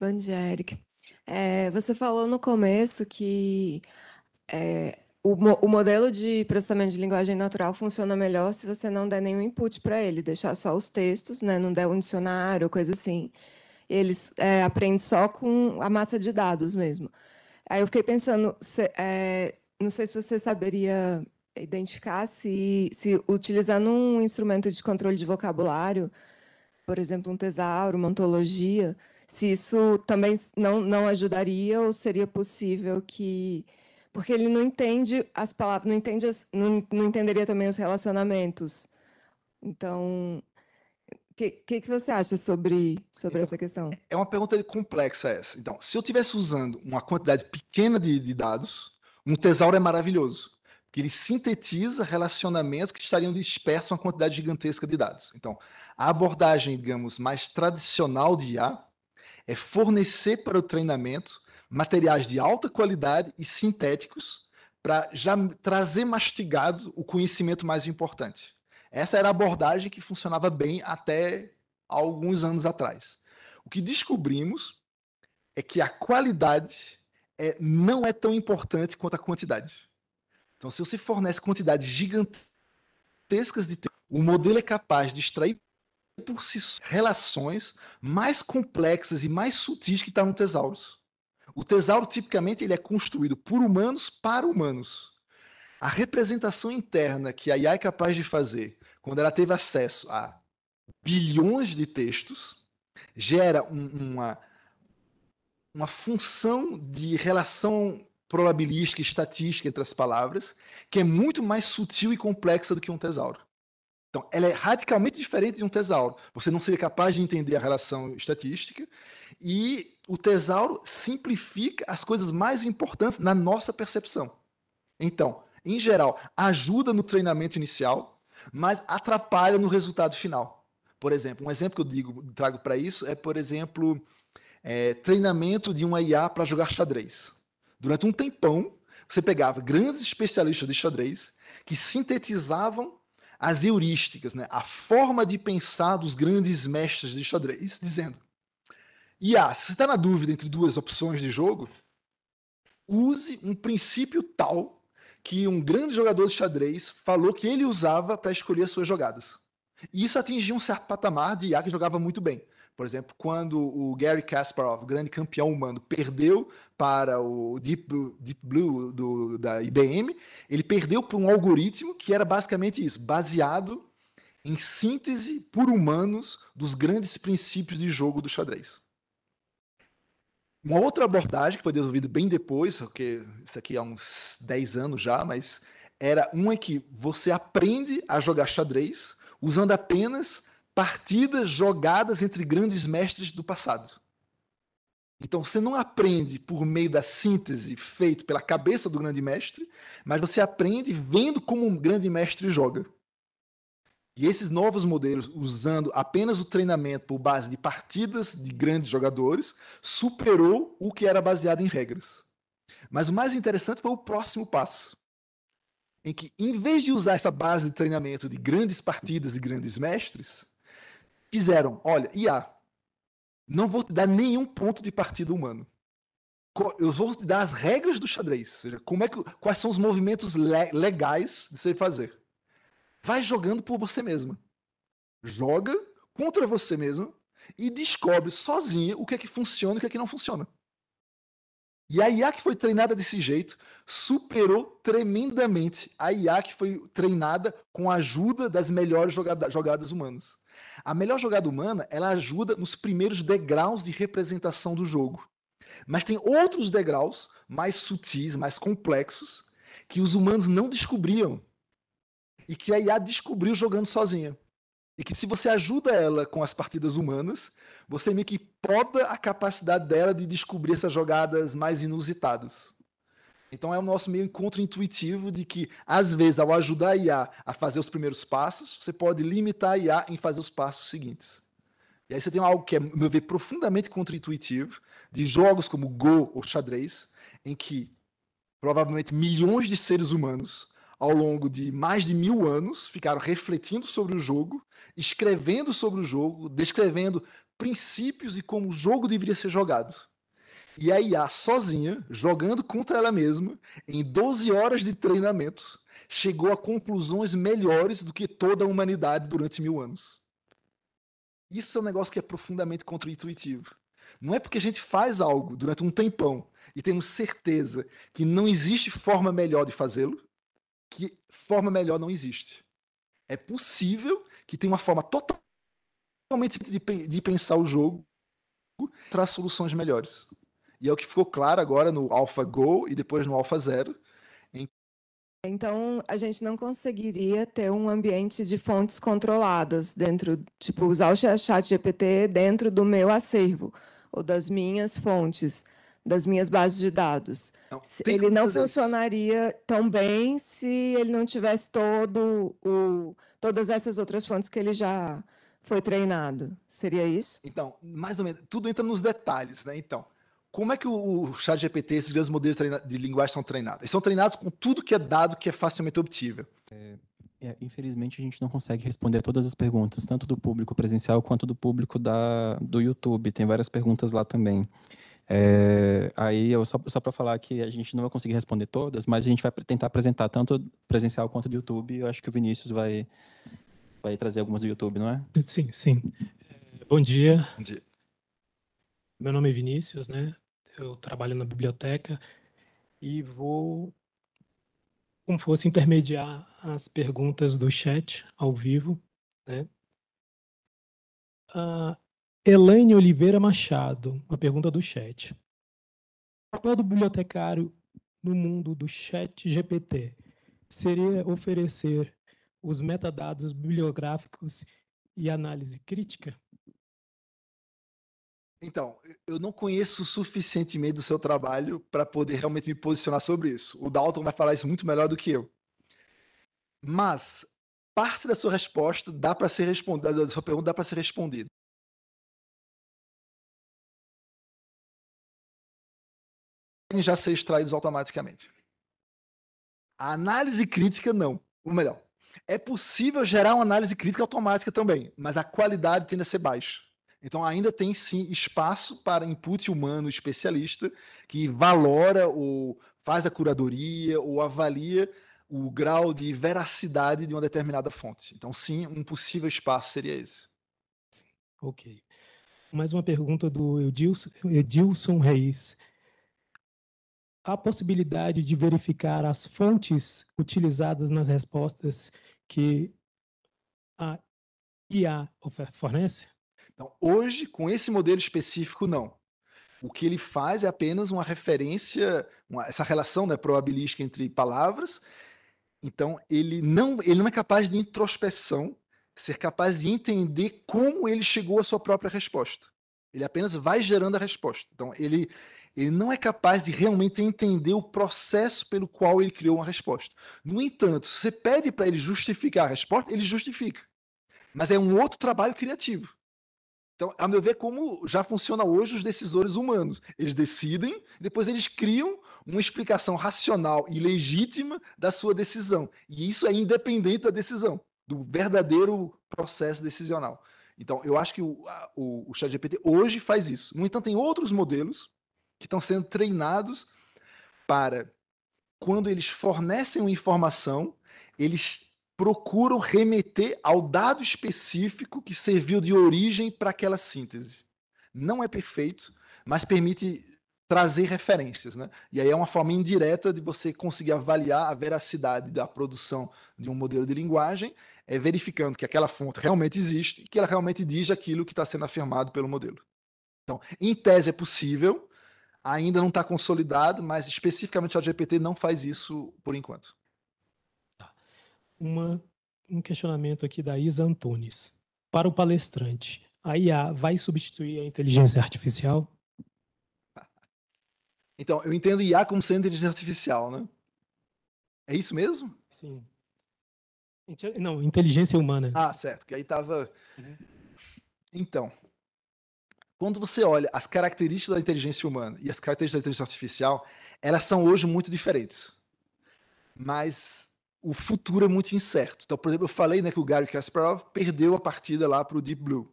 Bom dia, Eric. É, você falou no começo que é, o, o, modelo de processamento de linguagem natural funciona melhor se você não der nenhum input para ele, deixar só os textos, né, não der um dicionário, coisa assim. Eles é, aprendem só com a massa de dados mesmo. Aí eu fiquei pensando, se, é, não sei se você saberia identificar se, se utilizando um instrumento de controle de vocabulário, por exemplo, um tesauro, uma ontologia, se isso também não, não ajudaria ou seria possível que. Porque ele não entende as palavras, não, entende as, não, não entenderia também os relacionamentos. Então, o que, que, que, você acha sobre, sobre é, essa questão? É, é uma pergunta complexa essa. Então, se eu estivesse usando uma quantidade pequena de, de dados, um tesouro é maravilhoso porque ele sintetiza relacionamentos que estariam dispersos uma quantidade gigantesca de dados. Então, a abordagem, digamos, mais tradicional de IA é fornecer para o treinamento materiais de alta qualidade e sintéticos para já trazer mastigado o conhecimento mais importante. Essa era a abordagem que funcionava bem até alguns anos atrás. O que descobrimos é que a qualidade é, não é tão importante quanto a quantidade. Então, se você fornece quantidades gigantescas de tempo, o modelo é capaz de extrair por si relações mais complexas e mais sutis que está no tesauro. O tesauro, tipicamente, ele é construído por humanos para humanos. A representação interna que a IA é capaz de fazer quando ela teve acesso a bilhões de textos gera um, uma, uma função de relação probabilística, estatística entre as palavras, que é muito mais sutil e complexa do que um tesauro. Então, ela é radicalmente diferente de um tesauro. Você não seria capaz de entender a relação estatística e o tesauro simplifica as coisas mais importantes na nossa percepção. Então, em geral, ajuda no treinamento inicial, mas atrapalha no resultado final. Por exemplo, um exemplo que eu digo, trago para isso é, por exemplo, é, treinamento de uma IA para jogar xadrez. Durante um tempão, você pegava grandes especialistas de xadrez que sintetizavam as heurísticas, né? a forma de pensar dos grandes mestres de xadrez, dizendo: Ia, ah, se você está na dúvida entre duas opções de jogo, use um princípio tal que um grande jogador de xadrez falou que ele usava para escolher suas jogadas. E isso atingia um certo patamar de Ia que jogava muito bem. Por exemplo, quando o Gary Kasparov, grande campeão humano, perdeu para o Deep Blue, Deep Blue do, da IBM, ele perdeu para um algoritmo que era basicamente isso, baseado em síntese por humanos dos grandes princípios de jogo do xadrez. Uma outra abordagem que foi desenvolvida bem depois, porque isso aqui há é uns 10 anos já, mas era uma que você aprende a jogar xadrez usando apenas partidas jogadas entre grandes mestres do passado. Então você não aprende por meio da síntese feita pela cabeça do grande mestre, mas você aprende vendo como um grande mestre joga. E esses novos modelos, usando apenas o treinamento por base de partidas de grandes jogadores, superou o que era baseado em regras. Mas o mais interessante foi o próximo passo, em que, em vez de usar essa base de treinamento de grandes partidas e grandes mestres, fizeram, olha, IA, não vou te dar nenhum ponto de partida humano. Eu vou te dar as regras do xadrez, ou seja, como é que, quais são os movimentos le legais de se fazer. Vai jogando por você mesma. Joga contra você mesma e descobre sozinha o que é que funciona e o que é que não funciona. E a IA que foi treinada desse jeito superou tremendamente a IA que foi treinada com a ajuda das melhores jogadas humanas. A melhor jogada humana, ela ajuda nos primeiros degraus de representação do jogo. Mas tem outros degraus mais sutis, mais complexos, que os humanos não descobriam e que a IA descobriu jogando sozinha. E que se você ajuda ela com as partidas humanas, você meio que poda a capacidade dela de descobrir essas jogadas mais inusitadas. Então é o nosso meio encontro intuitivo de que, às vezes, ao ajudar a IA a fazer os primeiros passos, você pode limitar a IA em fazer os passos seguintes. E aí você tem algo que é, meu ver, profundamente contraintuitivo, de jogos como Go ou xadrez, em que provavelmente milhões de seres humanos, ao longo de mais de mil anos, ficaram refletindo sobre o jogo, escrevendo sobre o jogo, descrevendo princípios e como o jogo deveria ser jogado. E a IA sozinha, jogando contra ela mesma, em 12 horas de treinamento, chegou a conclusões melhores do que toda a humanidade durante mil anos. Isso é um negócio que é profundamente contraintuitivo. Não é porque a gente faz algo durante um tempão e temos certeza que não existe forma melhor de fazê-lo, que forma melhor não existe. É possível que tenha uma forma totalmente de pensar o jogo traz soluções melhores. E é o que ficou claro agora no AlphaGo e depois no AlphaZero. Então, a gente não conseguiria ter um ambiente de fontes controladas dentro, tipo, usar o chat GPT dentro do meu acervo ou das minhas fontes, das minhas bases de dados. Não, ele não funcionaria isso. tão bem se ele não tivesse todo o, todas essas outras fontes que ele já foi treinado. Seria isso? Então, mais ou menos, tudo entra nos detalhes, né? Então, como é que o, ChatGPT, chat GPT, esses grandes modelos de linguagem são treinados? Eles são treinados com tudo que é dado que é facilmente obtível. É, é, infelizmente, a gente não consegue responder todas as perguntas, tanto do público presencial quanto do público da, do YouTube. Tem várias perguntas lá também. É, aí, eu, só, só para falar que a gente não vai conseguir responder todas, mas a gente vai tentar apresentar tanto presencial quanto do YouTube. Eu acho que o Vinícius vai, vai trazer algumas do YouTube, não é? Sim, sim. É, bom dia. Bom dia. Meu nome é Vinícius, né? eu trabalho na biblioteca e vou, como fosse, intermediar as perguntas do chat ao vivo. Né? Uh, Elaine Oliveira Machado, uma pergunta do chat. O papel do bibliotecário no mundo do chat GPT seria oferecer os metadados bibliográficos e análise crítica? Então, eu não conheço suficientemente do seu trabalho para poder realmente me posicionar sobre isso. O Dalton vai falar isso muito melhor do que eu. Mas parte da sua resposta dá para ser respondida, da sua pergunta dá para ser respondida. já ser extraídos automaticamente. A análise crítica não, ou melhor, é possível gerar uma análise crítica automática também, mas a qualidade tende a ser baixa. Então ainda tem sim espaço para input humano especialista que valora ou faz a curadoria ou avalia o grau de veracidade de uma determinada fonte. Então sim, um possível espaço seria esse. Ok. Mais uma pergunta do Edilson, Edilson Reis. A possibilidade de verificar as fontes utilizadas nas respostas que a IA fornece? Então, hoje, com esse modelo específico, não. O que ele faz é apenas uma referência, uma, essa relação né, probabilística entre palavras. Então, ele não, ele não é capaz de introspecção, ser capaz de entender como ele chegou à sua própria resposta. Ele apenas vai gerando a resposta. Então, ele, ele não é capaz de realmente entender o processo pelo qual ele criou uma resposta. No entanto, se você pede para ele justificar a resposta, ele justifica. Mas é um outro trabalho criativo. Então, a meu ver, como já funciona hoje os decisores humanos. Eles decidem, depois eles criam uma explicação racional e legítima da sua decisão. E isso é independente da decisão, do verdadeiro processo decisional. Então, eu acho que o, o, o ChatGPT hoje faz isso. No entanto, tem outros modelos que estão sendo treinados para, quando eles fornecem uma informação, eles procuram remeter ao dado específico que serviu de origem para aquela síntese. Não é perfeito, mas permite trazer referências, né? E aí é uma forma indireta de você conseguir avaliar a veracidade da produção de um modelo de linguagem, é verificando que aquela fonte realmente existe e que ela realmente diz aquilo que está sendo afirmado pelo modelo. Então, em tese é possível, ainda não está consolidado, mas especificamente o GPT não faz isso por enquanto uma, um questionamento aqui da Isa Antunes. Para o palestrante, a IA vai substituir a inteligência artificial? Então, eu entendo IA como sendo inteligência artificial, né? É isso mesmo? Sim. Não, inteligência humana. Ah, certo, que aí estava. Uhum. Então, quando você olha as características da inteligência humana e as características da inteligência artificial, elas são hoje muito diferentes. Mas o futuro é muito incerto. Então, por exemplo, eu falei né, que o Gary Kasparov perdeu a partida lá para o Deep Blue.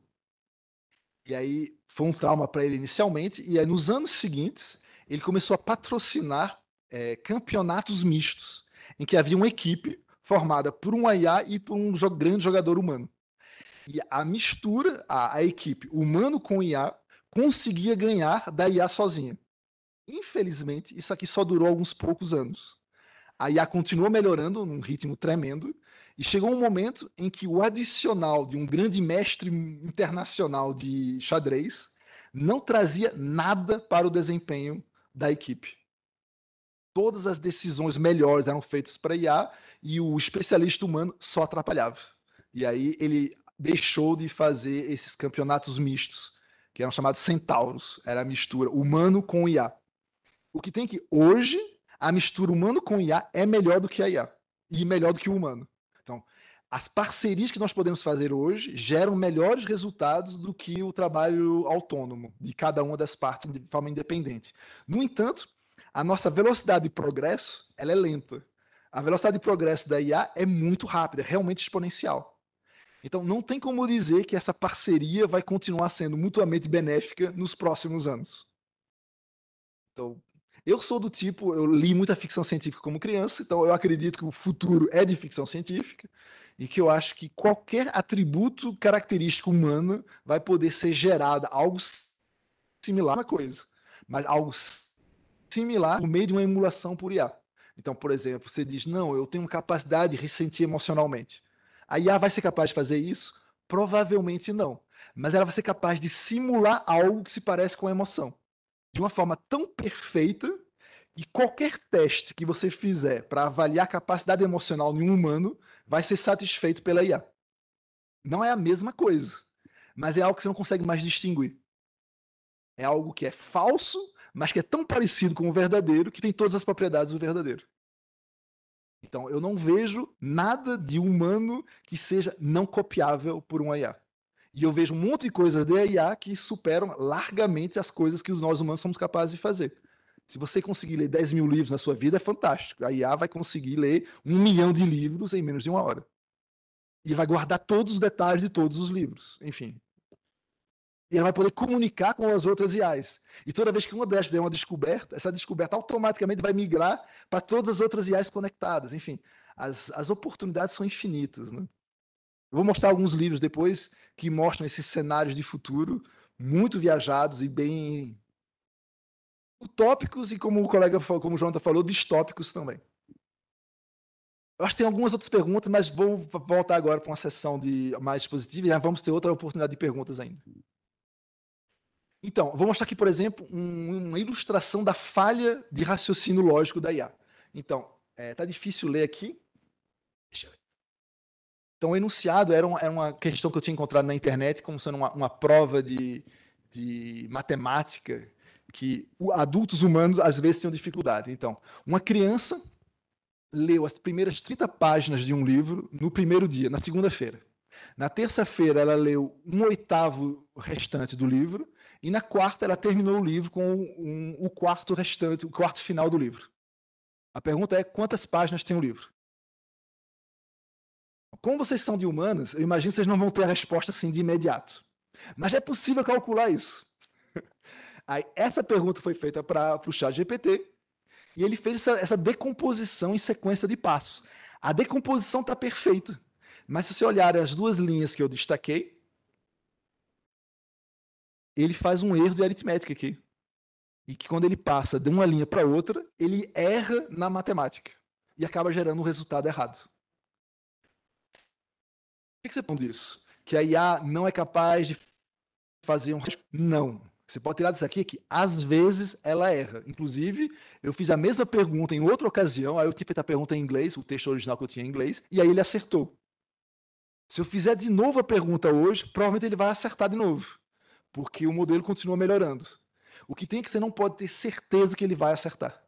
E aí foi um trauma para ele inicialmente, e aí nos anos seguintes ele começou a patrocinar é, campeonatos mistos, em que havia uma equipe formada por um IA e por um grande jogador humano. E a mistura, a, a equipe humano com IA, conseguia ganhar da IA sozinha. Infelizmente, isso aqui só durou alguns poucos anos. A IA continuou melhorando num ritmo tremendo, e chegou um momento em que o adicional de um grande mestre internacional de xadrez não trazia nada para o desempenho da equipe. Todas as decisões melhores eram feitas para IA e o especialista humano só atrapalhava. E aí ele deixou de fazer esses campeonatos mistos, que eram chamados centauros, era a mistura humano com IA. O que tem é que hoje a mistura humano com IA é melhor do que a IA e melhor do que o humano. Então, as parcerias que nós podemos fazer hoje geram melhores resultados do que o trabalho autônomo de cada uma das partes de forma independente. No entanto, a nossa velocidade de progresso ela é lenta. A velocidade de progresso da IA é muito rápida, é realmente exponencial. Então, não tem como dizer que essa parceria vai continuar sendo mutuamente benéfica nos próximos anos. Então, eu sou do tipo, eu li muita ficção científica como criança, então eu acredito que o futuro é de ficção científica e que eu acho que qualquer atributo característico humano vai poder ser gerado algo similar a uma coisa, mas algo similar por meio de uma emulação por IA. Então, por exemplo, você diz: Não, eu tenho capacidade de ressentir emocionalmente. A IA vai ser capaz de fazer isso? Provavelmente não. Mas ela vai ser capaz de simular algo que se parece com a emoção de uma forma tão perfeita e qualquer teste que você fizer para avaliar a capacidade emocional de um humano vai ser satisfeito pela IA. Não é a mesma coisa, mas é algo que você não consegue mais distinguir. É algo que é falso, mas que é tão parecido com o verdadeiro que tem todas as propriedades do verdadeiro. Então, eu não vejo nada de humano que seja não copiável por um IA. E eu vejo um monte de coisas de IA que superam largamente as coisas que nós humanos somos capazes de fazer. Se você conseguir ler 10 mil livros na sua vida, é fantástico. A IA vai conseguir ler um milhão de livros em menos de uma hora. E vai guardar todos os detalhes de todos os livros. Enfim. E ela vai poder comunicar com as outras IAs. E toda vez que uma delas der uma descoberta, essa descoberta automaticamente vai migrar para todas as outras IAs conectadas. Enfim, as, as oportunidades são infinitas. Né? Eu vou mostrar alguns livros depois que mostram esses cenários de futuro muito viajados e bem utópicos e como o colega como o Jonathan falou, distópicos também. Eu acho que tem algumas outras perguntas, mas vou voltar agora para uma sessão de mais positiva e já vamos ter outra oportunidade de perguntas ainda. Então, vou mostrar aqui, por exemplo, um, uma ilustração da falha de raciocínio lógico da IA. Então, está é, tá difícil ler aqui, então, o enunciado era, um, era uma questão que eu tinha encontrado na internet como sendo uma, uma prova de, de matemática que adultos humanos às vezes tinham dificuldade. Então, uma criança leu as primeiras 30 páginas de um livro no primeiro dia, na segunda-feira. Na terça-feira, ela leu um oitavo restante do livro, e na quarta, ela terminou o livro com um, um, o quarto restante, o quarto final do livro. A pergunta é: quantas páginas tem o livro? como vocês são de humanas, eu imagino que vocês não vão ter a resposta assim de imediato. Mas é possível calcular isso. Aí, essa pergunta foi feita para o chat GPT e ele fez essa, essa decomposição em sequência de passos. A decomposição está perfeita. Mas se você olhar as duas linhas que eu destaquei, ele faz um erro de aritmética aqui. E que quando ele passa de uma linha para outra, ele erra na matemática e acaba gerando um resultado errado que, que você põe disso? Que a IA não é capaz de fazer um. Não. Você pode tirar disso aqui que às vezes ela erra. Inclusive, eu fiz a mesma pergunta em outra ocasião, aí eu tive a pergunta em inglês, o texto original que eu tinha em inglês, e aí ele acertou. Se eu fizer de novo a pergunta hoje, provavelmente ele vai acertar de novo, porque o modelo continua melhorando. O que tem é que você não pode ter certeza que ele vai acertar.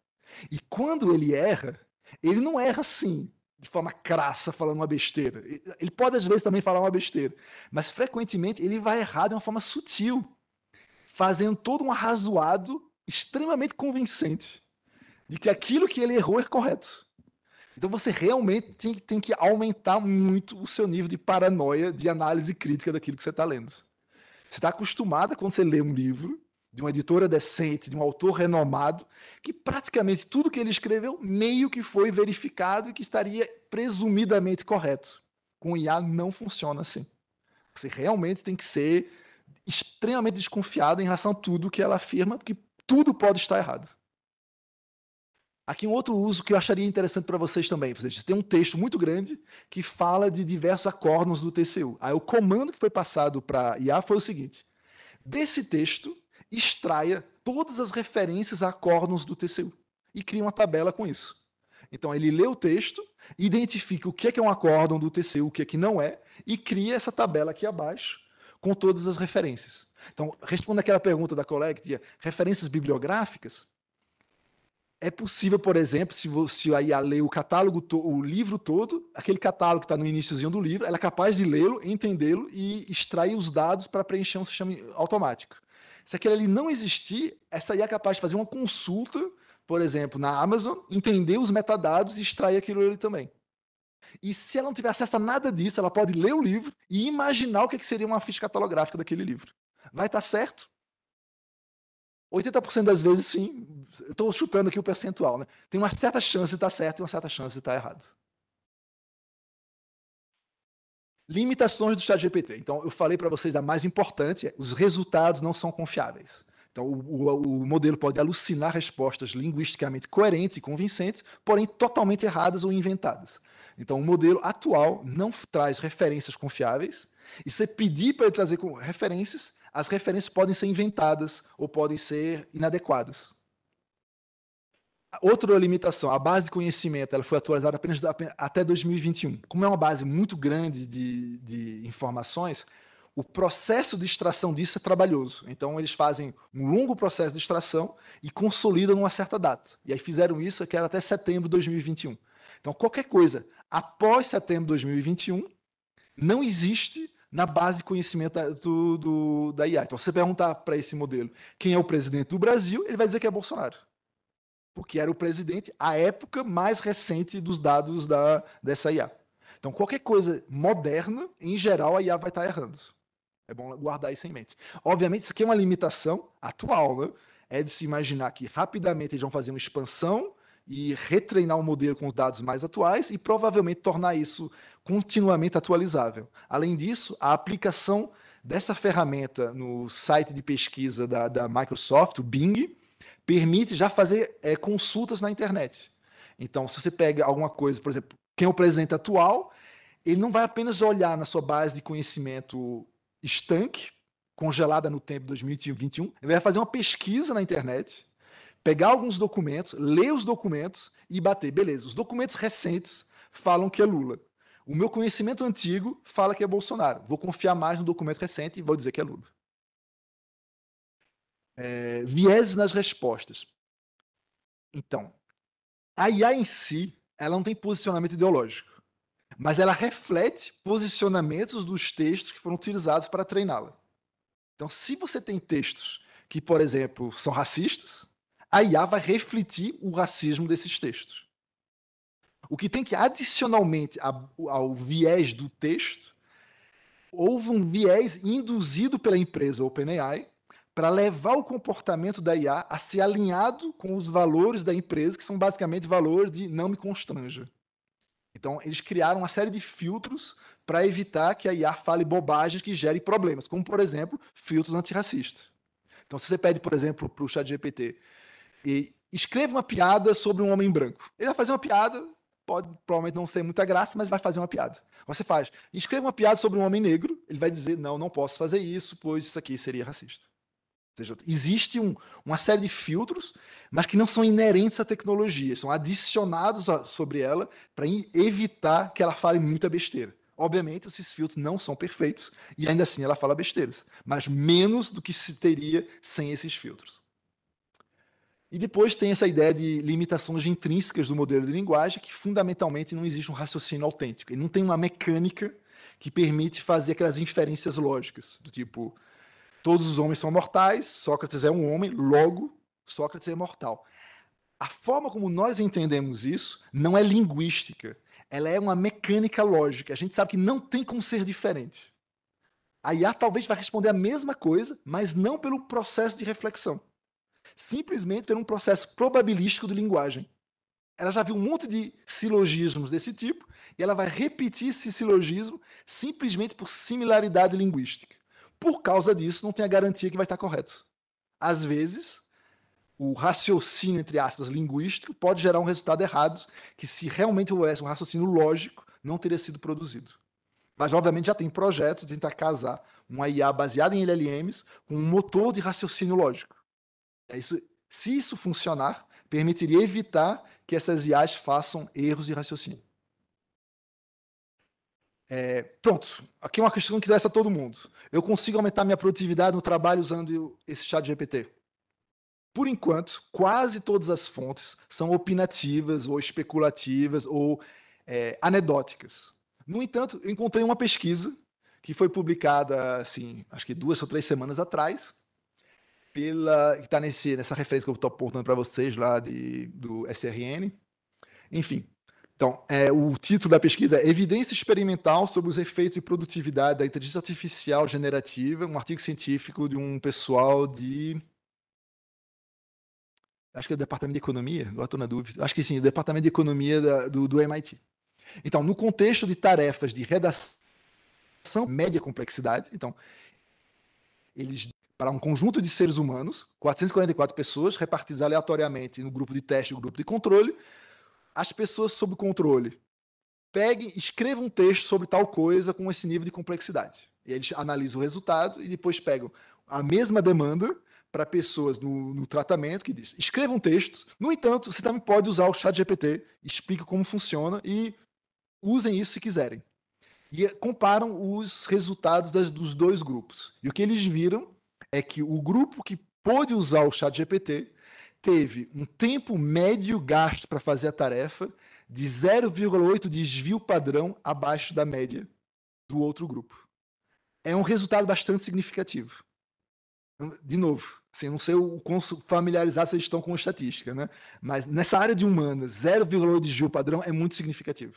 E quando ele erra, ele não erra assim de forma crassa falando uma besteira. Ele pode, às vezes, também falar uma besteira, mas frequentemente ele vai errar de uma forma sutil, fazendo todo um arrazoado extremamente convincente de que aquilo que ele errou é correto. Então você realmente tem, tem que aumentar muito o seu nível de paranoia, de análise crítica daquilo que você está lendo. Você está acostumado quando você lê um livro, de uma editora decente, de um autor renomado, que praticamente tudo que ele escreveu meio que foi verificado e que estaria presumidamente correto. Com IA não funciona assim. Você realmente tem que ser extremamente desconfiado em relação a tudo que ela afirma, porque tudo pode estar errado. Aqui um outro uso que eu acharia interessante para vocês também. Vocês tem um texto muito grande que fala de diversos acordos do TCU. Aí o comando que foi passado para IA foi o seguinte: desse texto extraia todas as referências a acórdons do TCU e cria uma tabela com isso. Então ele lê o texto, identifica o que é, que é um acórdão do TCU, o que é que não é, e cria essa tabela aqui abaixo com todas as referências. Então, respondendo aquela pergunta da colega de referências bibliográficas, é possível, por exemplo, se você aí ler o catálogo, o livro todo, aquele catálogo que está no iníciozinho do livro, ela é capaz de lê-lo, entendê-lo e extrair os dados para preencher um sistema automático se aquele ali não existir, essa IA é capaz de fazer uma consulta, por exemplo, na Amazon, entender os metadados e extrair aquilo ali também. E se ela não tiver acesso a nada disso, ela pode ler o livro e imaginar o que, é que seria uma ficha catalográfica daquele livro. Vai estar tá certo? 80% das vezes sim. Estou chutando aqui o percentual, né? Tem uma certa chance de estar tá certo e uma certa chance de estar tá errado. Limitações do chat GPT. Então, eu falei para vocês da mais importante, é, os resultados não são confiáveis. Então, o, o, o, modelo pode alucinar respostas linguisticamente coerentes e convincentes, porém totalmente erradas ou inventadas. Então, o modelo atual não traz referências confiáveis, e se pedir para ele trazer referências, as referências podem ser inventadas ou podem ser inadequadas. Outra limitação, a base de conhecimento, ela foi atualizada apenas até 2021. Como é uma base muito grande de, de informações, o processo de extração disso é trabalhoso. Então, eles fazem um longo processo de extração e consolidam uma certa data. E aí fizeram isso que era até setembro de 2021. Então, qualquer coisa após setembro de 2021 não existe na base de conhecimento do, do da IA. Então, se você perguntar para esse modelo quem é o presidente do Brasil, ele vai dizer que é Bolsonaro porque era o presidente à época mais recente dos dados da, dessa IA. Então, qualquer coisa moderna, em geral, a IA vai estar tá errando. É bom guardar isso em mente. Obviamente, isso aqui é uma limitação atual, né? É de se imaginar que rapidamente eles vão fazer uma expansão e retreinar o um modelo com os dados mais atuais e provavelmente tornar isso continuamente atualizável. Além disso, a aplicação dessa ferramenta no site de pesquisa da, da Microsoft, o Bing, permite já fazer é, consultas na internet. Então, se você pega alguma coisa, por exemplo, quem é o presidente atual, ele não vai apenas olhar na sua base de conhecimento estanque, congelada no tempo 2021, ele vai fazer uma pesquisa na internet, pegar alguns documentos, ler os documentos e bater. Beleza, os documentos recentes falam que é Lula. O meu conhecimento antigo fala que é Bolsonaro. Vou confiar mais no documento recente e vou dizer que é Lula é, vieses nas respostas. Então, a IA em si, ela não tem posicionamento ideológico, mas ela reflete posicionamentos dos textos que foram utilizados para treiná-la. Então, se você tem textos que, por exemplo, são racistas, a IA vai refletir o racismo desses textos. O que tem que, adicionalmente ao viés do texto, houve um viés induzido pela empresa OpenAI para levar o comportamento da IA a ser alinhado com os valores da empresa, que são basicamente valores de não me constranja. Então, eles criaram uma série de filtros para evitar que a IA fale bobagens que gerem problemas, como, por exemplo, filtros antirracistas. Então, se você pede, por exemplo, para o ChatGPT, e escreva uma piada sobre um homem branco. Ele vai fazer uma piada, pode provavelmente não ser muita graça, mas vai fazer uma piada. Você faz, escreva uma piada sobre um homem negro, ele vai dizer, não, não posso fazer isso, pois isso aqui seria racista seja, existe um, uma série de filtros, mas que não são inerentes à tecnologia, são adicionados a, sobre ela para evitar que ela fale muita besteira. Obviamente, esses filtros não são perfeitos e ainda assim ela fala besteiras, mas menos do que se teria sem esses filtros. E depois tem essa ideia de limitações intrínsecas do modelo de linguagem, que fundamentalmente não existe um raciocínio autêntico. Ele não tem uma mecânica que permite fazer aquelas inferências lógicas, do tipo, Todos os homens são mortais, Sócrates é um homem, logo Sócrates é mortal. A forma como nós entendemos isso não é linguística, ela é uma mecânica lógica. A gente sabe que não tem como ser diferente. A IA talvez vai responder a mesma coisa, mas não pelo processo de reflexão. Simplesmente pelo um processo probabilístico de linguagem. Ela já viu um monte de silogismos desse tipo e ela vai repetir esse silogismo simplesmente por similaridade linguística por causa disso, não tem a garantia que vai estar correto. Às vezes, o raciocínio, entre aspas, linguístico, pode gerar um resultado errado, que se realmente houvesse um raciocínio lógico, não teria sido produzido. Mas, obviamente, já tem projeto de tentar casar uma IA baseada em LLMs com um motor de raciocínio lógico. É isso, se isso funcionar, permitiria evitar que essas IAs façam erros de raciocínio. É, pronto, aqui é uma questão que interessa a todo mundo. Eu consigo aumentar minha produtividade no trabalho usando esse chat GPT? Por enquanto, quase todas as fontes são opinativas ou especulativas ou é, anedóticas. No entanto, eu encontrei uma pesquisa que foi publicada, assim, acho que duas ou três semanas atrás, pela que está nessa referência que eu estou apontando para vocês lá de, do SRN. Enfim, então, é, o título da pesquisa é Evidência Experimental sobre os Efeitos e Produtividade da Inteligência Artificial Generativa, um artigo científico de um pessoal de. Acho que é do Departamento de Economia, agora estou na dúvida. Acho que sim, do Departamento de Economia da, do, do MIT. Então, no contexto de tarefas de redação média complexidade, então, eles para um conjunto de seres humanos, 444 pessoas repartidas aleatoriamente no grupo de teste e no grupo de controle, as pessoas sob controle peguem, escrevam um texto sobre tal coisa com esse nível de complexidade. E eles analisam o resultado e depois pegam a mesma demanda para pessoas no, no, tratamento que diz: escreva um texto. No entanto, você também pode usar o Chat GPT, explica como funciona e usem isso se quiserem. E eh, comparam os resultados das, dos dois grupos. E o que eles viram é que o grupo que pôde usar o Chat GPT teve um tempo médio gasto para fazer a tarefa de 0,8 desvio padrão abaixo da média do outro grupo. É um resultado bastante significativo. De novo, assim, não sei o quão familiarizar vocês estão com estatística, né? mas nessa área de humanas, 0,8 desvio padrão é muito significativo.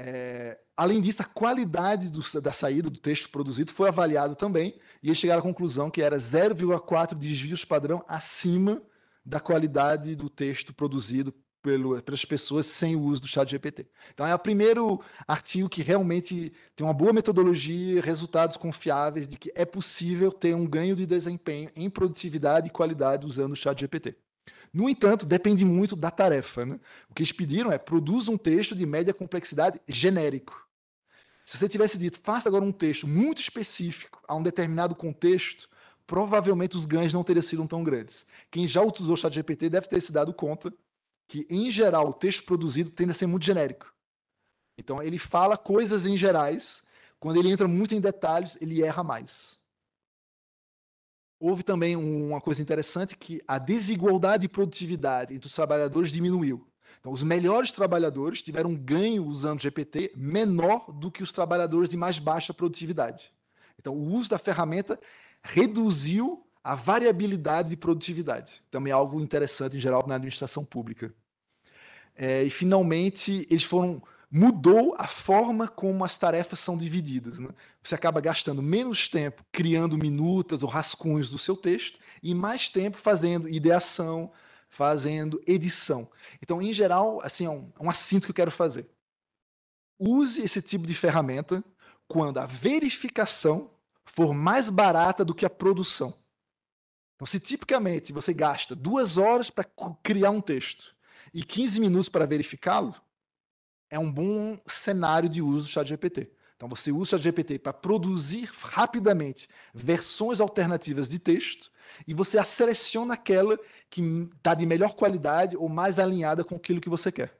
É, além disso, a qualidade do, da saída do texto produzido foi avaliado também, e eles chegaram à conclusão que era 0,4 desvios padrão acima da qualidade do texto produzido pelo, pelas pessoas sem o uso do chat GPT. Então é o primeiro artigo que realmente tem uma boa metodologia, resultados confiáveis de que é possível ter um ganho de desempenho em produtividade e qualidade usando o chat GPT. No entanto, depende muito da tarefa. Né? O que eles pediram é produza um texto de média complexidade genérico. Se você tivesse dito, faça agora um texto muito específico a um determinado contexto, provavelmente os ganhos não teriam sido tão grandes. Quem já utilizou o ChatGPT deve ter se dado conta que, em geral, o texto produzido tende a ser muito genérico. Então, ele fala coisas em gerais, quando ele entra muito em detalhes, ele erra mais. Houve também uma coisa interessante que a desigualdade de produtividade entre os trabalhadores diminuiu. Então, os melhores trabalhadores tiveram um ganho usando GPT menor do que os trabalhadores de mais baixa produtividade. Então, o uso da ferramenta reduziu a variabilidade de produtividade. Também é algo interessante em geral na administração pública. É, e finalmente, eles foram mudou a forma como as tarefas são divididas. Né? Você acaba gastando menos tempo criando minutas ou rascunhos do seu texto e mais tempo fazendo ideação, fazendo edição. Então, em geral, assim, é um, é um assinto que eu quero fazer. Use esse tipo de ferramenta quando a verificação for mais barata do que a produção. Então, se tipicamente você gasta duas horas para criar um texto e 15 minutos para verificá-lo, é um bom cenário de uso do ChatGPT. Então você usa o ChatGPT para produzir rapidamente versões alternativas de texto e você seleciona aquela que está de melhor qualidade ou mais alinhada com aquilo que você quer.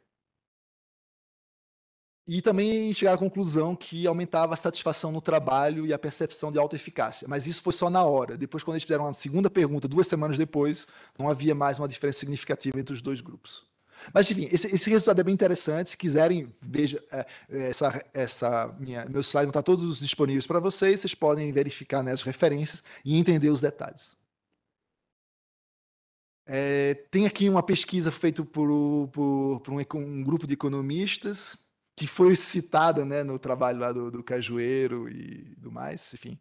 E também chegar à conclusão que aumentava a satisfação no trabalho e a percepção de alta eficácia. Mas isso foi só na hora. Depois, quando eles fizeram a segunda pergunta, duas semanas depois, não havia mais uma diferença significativa entre os dois grupos. Mas, enfim, esse, esse, resultado é bem interessante. Se quiserem, veja é, é essa, essa minha, meu slide não está todos disponíveis para vocês. Vocês podem verificar né, as referências e entender os detalhes. É, tem aqui uma pesquisa feita por, por, por um, um, grupo de economistas que foi citada né, no trabalho lá do, do Cajueiro e do mais, enfim,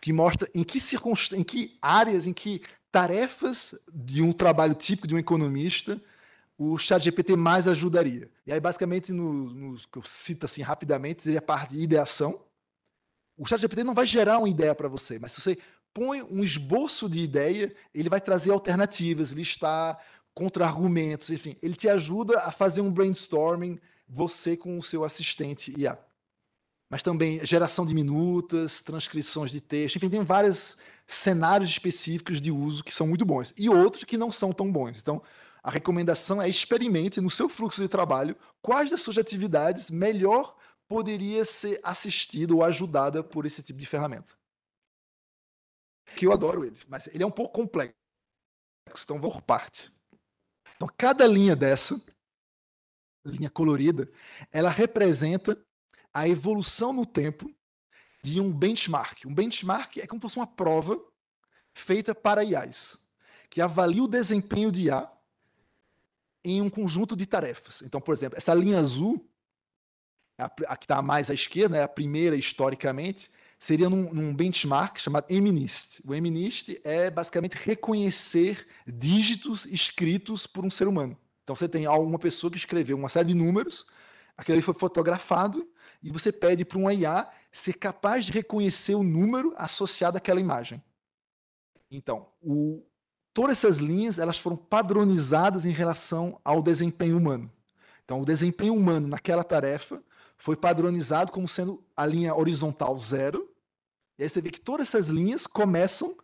que mostra em que, circunst... em que áreas, em que tarefas de um trabalho típico de um economista o ChatGPT mais ajudaria. E aí, basicamente, no, no, que eu cito assim rapidamente, seria a parte de ideação. O ChatGPT não vai gerar uma ideia para você, mas se você põe um esboço de ideia, ele vai trazer alternativas, listar contra-argumentos, enfim. Ele te ajuda a fazer um brainstorming, você com o seu assistente IA. Mas também geração de minutas, transcrições de texto, enfim, tem vários cenários específicos de uso que são muito bons. E outros que não são tão bons. Então, a recomendação é experimente no seu fluxo de trabalho quais das suas atividades melhor poderia ser assistida ou ajudada por esse tipo de ferramenta. Que eu adoro ele, mas ele é um pouco complexo. Então vou por parte. Então cada linha dessa, linha colorida, ela representa a evolução no tempo de um benchmark. Um benchmark é como se fosse uma prova feita para IAs, que avalia o desempenho de IA em um conjunto de tarefas. Então, por exemplo, essa linha azul, a, a que está mais à esquerda, é a primeira historicamente, seria num, num benchmark chamado MNIST. O MNIST é basicamente reconhecer dígitos escritos por um ser humano. Então, você tem alguma pessoa que escreveu uma série de números, aquele foi fotografado, e você pede para um IA ser capaz de reconhecer o número associado àquela imagem. Então, o, todas essas linhas elas foram padronizadas em relação ao desempenho humano. Então, o desempenho humano naquela tarefa foi padronizado como sendo a linha horizontal zero. E aí você vê que todas essas linhas começam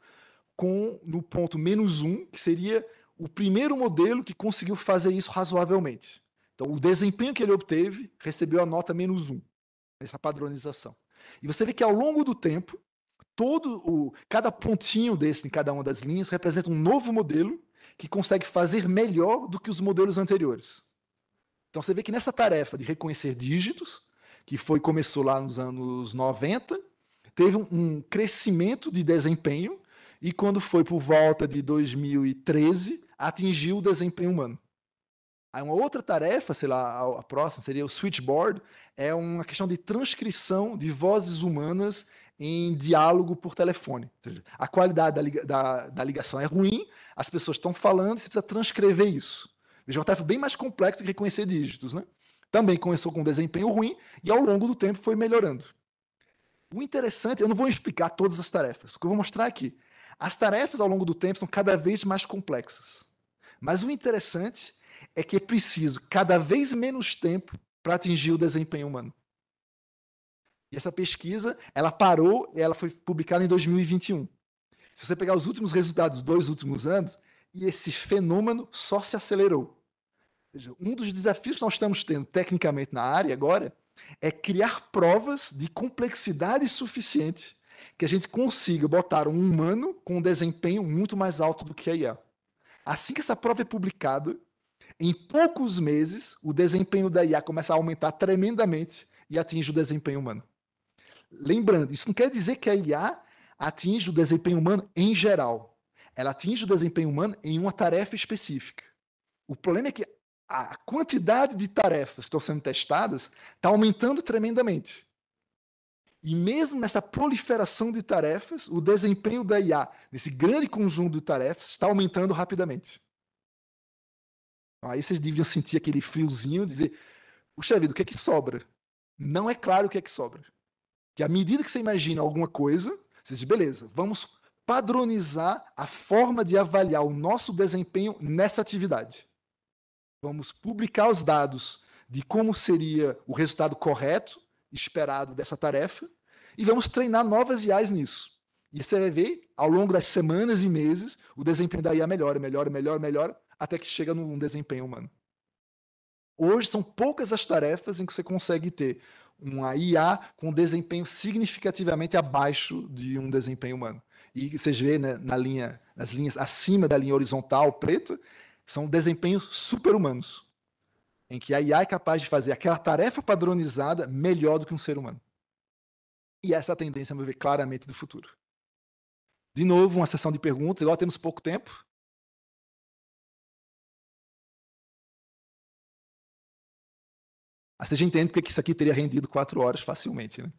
com no ponto menos um, que seria o primeiro modelo que conseguiu fazer isso razoavelmente. Então, o desempenho que ele obteve recebeu a nota menos um nessa padronização. E você vê que ao longo do tempo, todo o cada pontinho desse em cada uma das linhas representa um novo modelo que consegue fazer melhor do que os modelos anteriores. Então você vê que nessa tarefa de reconhecer dígitos, que foi começou lá nos anos 90, teve um, um crescimento de desempenho e quando foi por volta de 2013, atingiu o desempenho humano. Aí uma outra tarefa, sei lá, a, próxima seria o switchboard, é uma questão de transcrição de vozes humanas em diálogo por telefone. Seja, a qualidade da, da, da, ligação é ruim, as pessoas estão falando, você precisa transcrever isso. Veja, é uma tarefa bem mais complexa que reconhecer dígitos. Né? Também começou com um desempenho ruim e ao longo do tempo foi melhorando. O interessante, eu não vou explicar todas as tarefas, o que eu vou mostrar aqui. É as tarefas ao longo do tempo são cada vez mais complexas. Mas o interessante é que é preciso cada vez menos tempo para atingir o desempenho humano. E essa pesquisa, ela parou, ela foi publicada em 2021. Se você pegar os últimos resultados dos dois últimos anos, e esse fenômeno só se acelerou. Seja, um dos desafios que nós estamos tendo tecnicamente na área agora é criar provas de complexidade suficiente que a gente consiga botar um humano com um desempenho muito mais alto do que a IA. Assim que essa prova é publicada, em poucos meses, o desempenho da IA começa a aumentar tremendamente e atinge o desempenho humano. Lembrando, isso não quer dizer que a IA atinge o desempenho humano em geral. Ela atinge o desempenho humano em uma tarefa específica. O problema é que a quantidade de tarefas que estão sendo testadas está aumentando tremendamente. E mesmo nessa proliferação de tarefas, o desempenho da IA, nesse grande conjunto de tarefas, está aumentando rapidamente. Então, aí vocês deviam sentir aquele friozinho, dizer, puxa vida, o que é que sobra? Não é claro o que é que sobra. Que à medida que você imagina alguma coisa, você diz, beleza, vamos padronizar a forma de avaliar o nosso desempenho nessa atividade. Vamos publicar os dados de como seria o resultado correto, esperado dessa tarefa, e vamos treinar novas IAs nisso. E você vai ver, ao longo das semanas e meses, o desempenho da IA melhora, melhora, melhora, melhora, até que chega num desempenho humano. Hoje são poucas as tarefas em que você consegue ter uma IA com desempenho significativamente abaixo de um desempenho humano. E vocês vê né, na linha, nas linhas acima da linha horizontal preta, são desempenhos super-humanos, em que a IA é capaz de fazer aquela tarefa padronizada melhor do que um ser humano. E essa é a tendência, a meu ver, claramente do futuro. De novo, uma sessão de perguntas. igual temos pouco tempo. Aí você já entende porque isso aqui teria rendido quatro horas facilmente, né?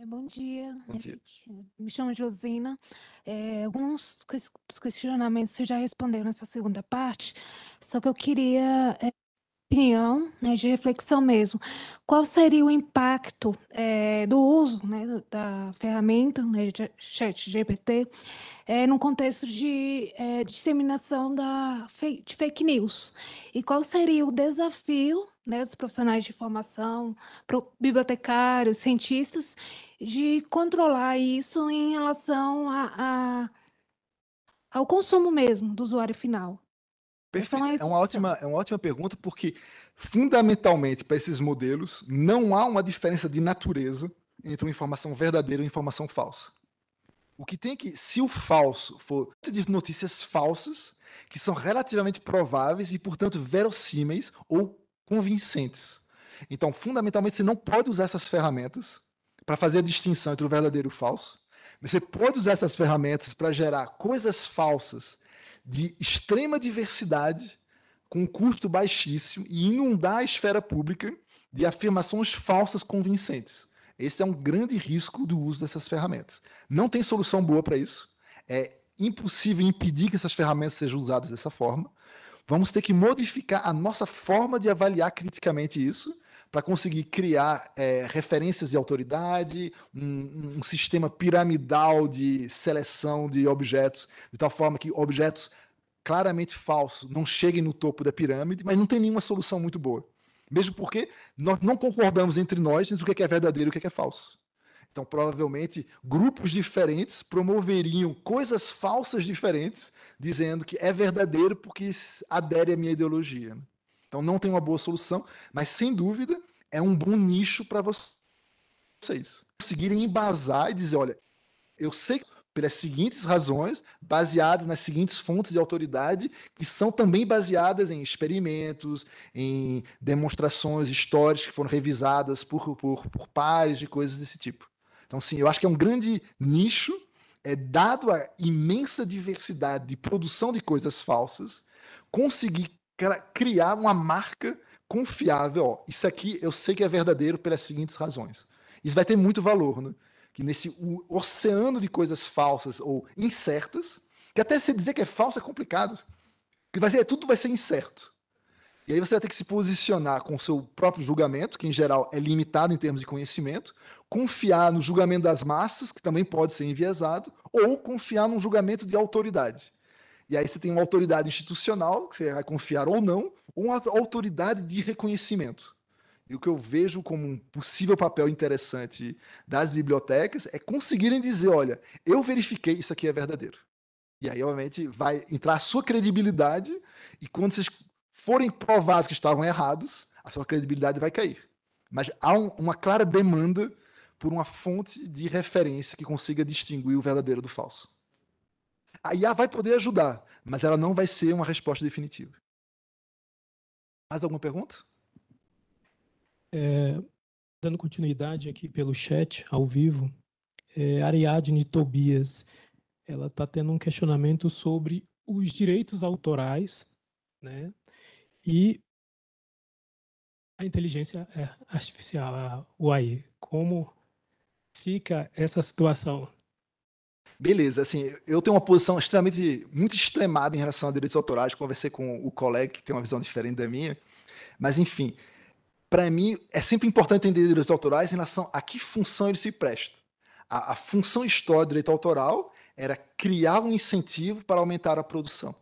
É, bom dia. Bom dia. Me chamo Josina. É, alguns questionamentos você já respondeu nessa segunda parte, só que eu queria é, opinião, né, de reflexão mesmo. Qual seria o impacto é, do uso né, da ferramenta né, Chat GPT é, no contexto de é, disseminação da de fake news? E qual seria o desafio né, dos profissionais de formação, bibliotecários, cientistas, de controlar isso em relação a, a ao consumo mesmo do usuário final. É Perfeito. É uma, ótima, é uma ótima pergunta, porque fundamentalmente para esses modelos não há uma diferença de natureza entre uma informação verdadeira e uma informação falsa. O que tem é que, se o falso for de notícias falsas, que são relativamente prováveis e, portanto, verossímeis ou convincentes. Então, fundamentalmente, você não pode usar essas ferramentas para fazer a distinção entre o verdadeiro e o falso. Você pode usar essas ferramentas para gerar coisas falsas de extrema diversidade, com custo baixíssimo, e inundar a esfera pública de afirmações falsas convincentes. Esse é um grande risco do uso dessas ferramentas. Não tem solução boa para isso. É impossível impedir que essas ferramentas sejam usadas dessa forma. Vamos ter que modificar a nossa forma de avaliar criticamente isso para conseguir criar é, referências de autoridade, um, um sistema piramidal de seleção de objetos, de tal forma que objetos claramente falsos não cheguem no topo da pirâmide, mas não tem nenhuma solução muito boa. Mesmo porque nós não concordamos entre nós entre o que é verdadeiro e o que é falso. Então, provavelmente, grupos diferentes promoveriam coisas falsas diferentes, dizendo que é verdadeiro porque adere à minha ideologia. Né? Então, não tem uma boa solução, mas sem dúvida é um bom nicho para vocês conseguirem embasar e dizer: olha, eu sei que pelas seguintes razões, baseadas nas seguintes fontes de autoridade, que são também baseadas em experimentos, em demonstrações, histórias que foram revisadas por, por, por pares de coisas desse tipo. Então, sim, eu acho que é um grande nicho, é dado a imensa diversidade de produção de coisas falsas, conseguir criar uma marca confiável. Ó, isso aqui eu sei que é verdadeiro pelas seguintes razões. Isso vai ter muito valor, né? Que nesse oceano de coisas falsas ou incertas, que até se dizer que é falso é complicado, que vai ser, tudo vai ser incerto. E aí você vai ter que se posicionar com o seu próprio julgamento, que em geral é limitado em termos de conhecimento, confiar no julgamento das massas, que também pode ser enviesado, ou confiar num julgamento de autoridade. E aí você tem uma autoridade institucional, que você vai confiar ou não, ou uma autoridade de reconhecimento. E o que eu vejo como um possível papel interessante das bibliotecas é conseguirem dizer, olha, eu verifiquei, isso aqui é verdadeiro. E aí, obviamente, vai entrar a sua credibilidade, e quando vocês forem provados que estavam errados, a sua credibilidade vai cair. Mas há um, uma clara demanda por uma fonte de referência que consiga distinguir o verdadeiro do falso. A IA vai poder ajudar, mas ela não vai ser uma resposta definitiva. Mais alguma pergunta? É, dando continuidade aqui pelo chat, ao vivo, é, Ariadne Tobias, ela está tendo um questionamento sobre os direitos autorais, né? e a inteligência é, artificial, a UAI. Como fica essa situação? Beleza, assim, eu tenho uma posição extremamente, muito extremada em relação a direitos autorais, conversei com o colega que tem uma visão diferente da minha, mas enfim, para mim é sempre importante entender direitos autorais em relação a que função ele se presta. A, a função histórica do direito autoral era criar um incentivo para aumentar a produção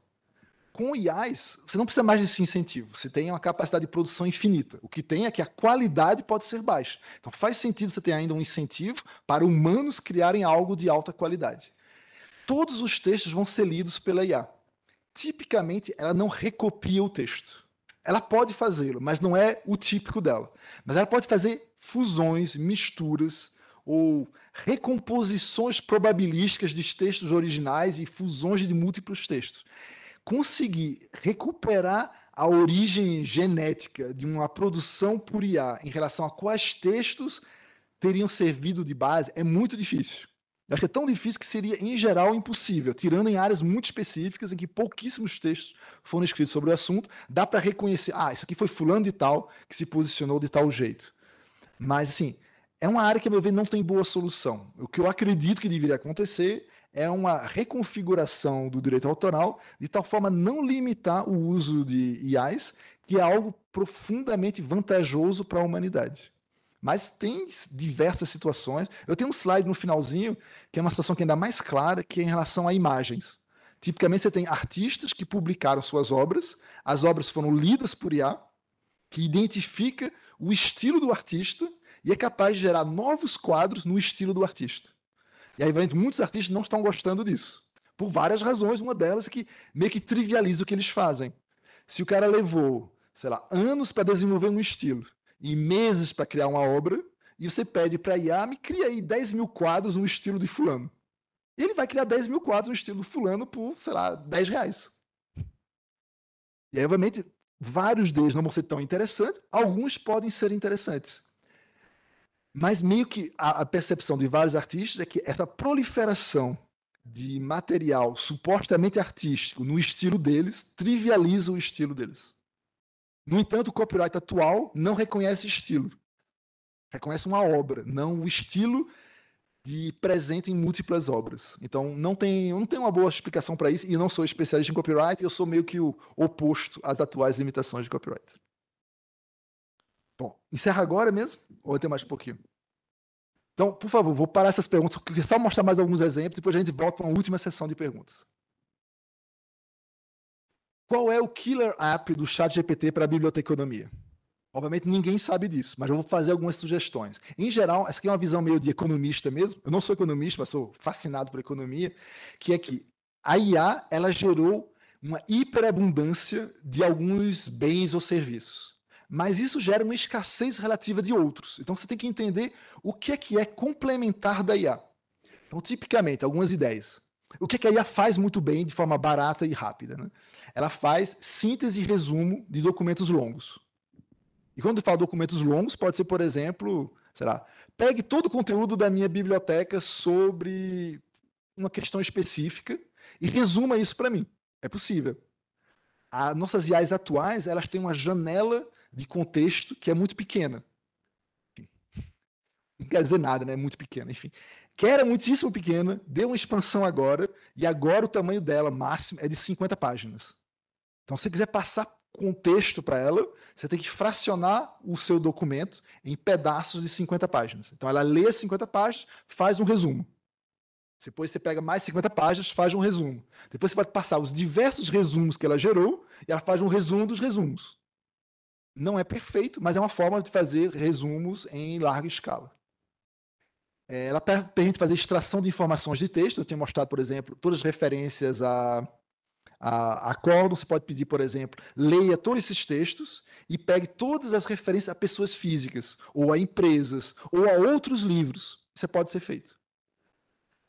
com IAs, você não precisa mais desse incentivo. Você tem uma capacidade de produção infinita. O que tem é que a qualidade pode ser baixa. Então faz sentido você ter ainda um incentivo para humanos criarem algo de alta qualidade. Todos os textos vão ser lidos pela IA. Tipicamente, ela não recopia o texto. Ela pode fazê-lo, mas não é o típico dela. Mas ela pode fazer fusões, misturas ou recomposições probabilísticas de textos originais e fusões de múltiplos textos conseguir recuperar a origem genética de uma produção por IA em relação a quais textos teriam servido de base é muito difícil. Eu acho que é tão difícil que seria, em geral, impossível, tirando em áreas muito específicas em que pouquíssimos textos foram escritos sobre o assunto, dá para reconhecer, ah, isso aqui foi fulano de tal que se posicionou de tal jeito. Mas, assim, é uma área que, a meu ver, não tem boa solução. O que eu acredito que deveria acontecer é uma reconfiguração do direito autoral, de tal forma não limitar o uso de IAs, que é algo profundamente vantajoso para a humanidade. Mas tem diversas situações. Eu tenho um slide no finalzinho, que é uma situação que é ainda mais clara, que é em relação a imagens. Tipicamente você tem artistas que publicaram suas obras, as obras foram lidas por IA, que identifica o estilo do artista e é capaz de gerar novos quadros no estilo do artista. E aí, muitos artistas não estão gostando disso. Por várias razões, uma delas é que meio que trivializa o que eles fazem. Se o cara levou, sei lá, anos para desenvolver um estilo e meses para criar uma obra, e você pede para IA, me cria aí 10 mil quadros no estilo de fulano. E ele vai criar 10 mil quadros no estilo fulano por, sei lá, 10 reais. E aí, obviamente, vários deles não vão ser tão interessantes, alguns podem ser interessantes. Mas meio que a, a percepção de vários artistas é que essa proliferação de material supostamente artístico no estilo deles trivializa o estilo deles. No entanto, o copyright atual não reconhece estilo. Reconhece uma obra, não o estilo de presente em múltiplas obras. Então, não tem, não tem uma boa explicação para isso, e eu não sou especialista em copyright, eu sou meio que o oposto às atuais limitações de copyright. Bom, encerra agora mesmo? Ou tem mais um pouquinho? Então, por favor, vou parar essas perguntas, só mostrar mais alguns exemplos, e depois a gente volta para uma última sessão de perguntas. Qual é o killer app do Chat GPT para a biblioteconomia? Obviamente ninguém sabe disso, mas eu vou fazer algumas sugestões. Em geral, essa aqui é uma visão meio de economista mesmo. Eu não sou economista, mas sou fascinado por economia, que é que a IA ela gerou uma hiperabundância de alguns bens ou serviços mas isso gera uma escassez relativa de outros. Então você tem que entender o que é que é complementar da IA. Então, tipicamente, algumas ideias. O que, é que a IA faz muito bem de forma barata e rápida? Né? Ela faz síntese e resumo de documentos longos. E quando eu falo documentos longos, pode ser, por exemplo, sei lá, pegue todo o conteúdo da minha biblioteca sobre uma questão específica e resuma isso para mim. É possível. As nossas IAs atuais, elas têm uma janela de contexto que é muito pequena. não quer dizer nada, né? É muito pequena, enfim. Que era muitíssimo pequena, deu uma expansão agora, e agora o tamanho dela máximo é de 50 páginas. Então, se você quiser passar contexto para ela, você tem que fracionar o seu documento em pedaços de 50 páginas. Então, ela lê 50 páginas, faz um resumo. Depois você pega mais 50 páginas, faz um resumo. Depois você pode passar os diversos resumos que ela gerou e ela faz um resumo dos resumos não é perfeito, mas é uma forma de fazer resumos em larga escala. É, ela permite fazer extração de informações de texto. Eu tinha mostrado, por exemplo, todas as referências a, a, Você pode pedir, por exemplo, leia todos esses textos e pegue todas as referências a pessoas físicas, ou a empresas, ou a outros livros. Isso pode ser feito.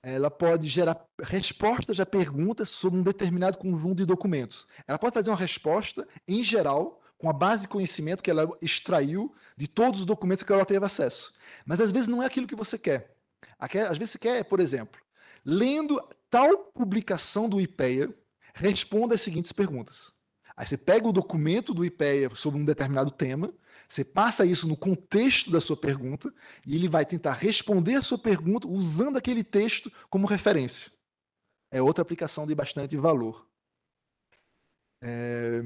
Ela pode gerar respostas a perguntas sobre um determinado conjunto de documentos. Ela pode fazer uma resposta, em geral, com a base de conhecimento que ela extraiu de todos os documentos que ela teve acesso. Mas às vezes não é aquilo que você quer. Às vezes você quer, por exemplo, lendo tal publicação do IPEA, responda as seguintes perguntas. Aí você pega o documento do IPEA sobre um determinado tema, você passa isso no contexto da sua pergunta e ele vai tentar responder a sua pergunta usando aquele texto como referência. É outra aplicação de bastante valor. É...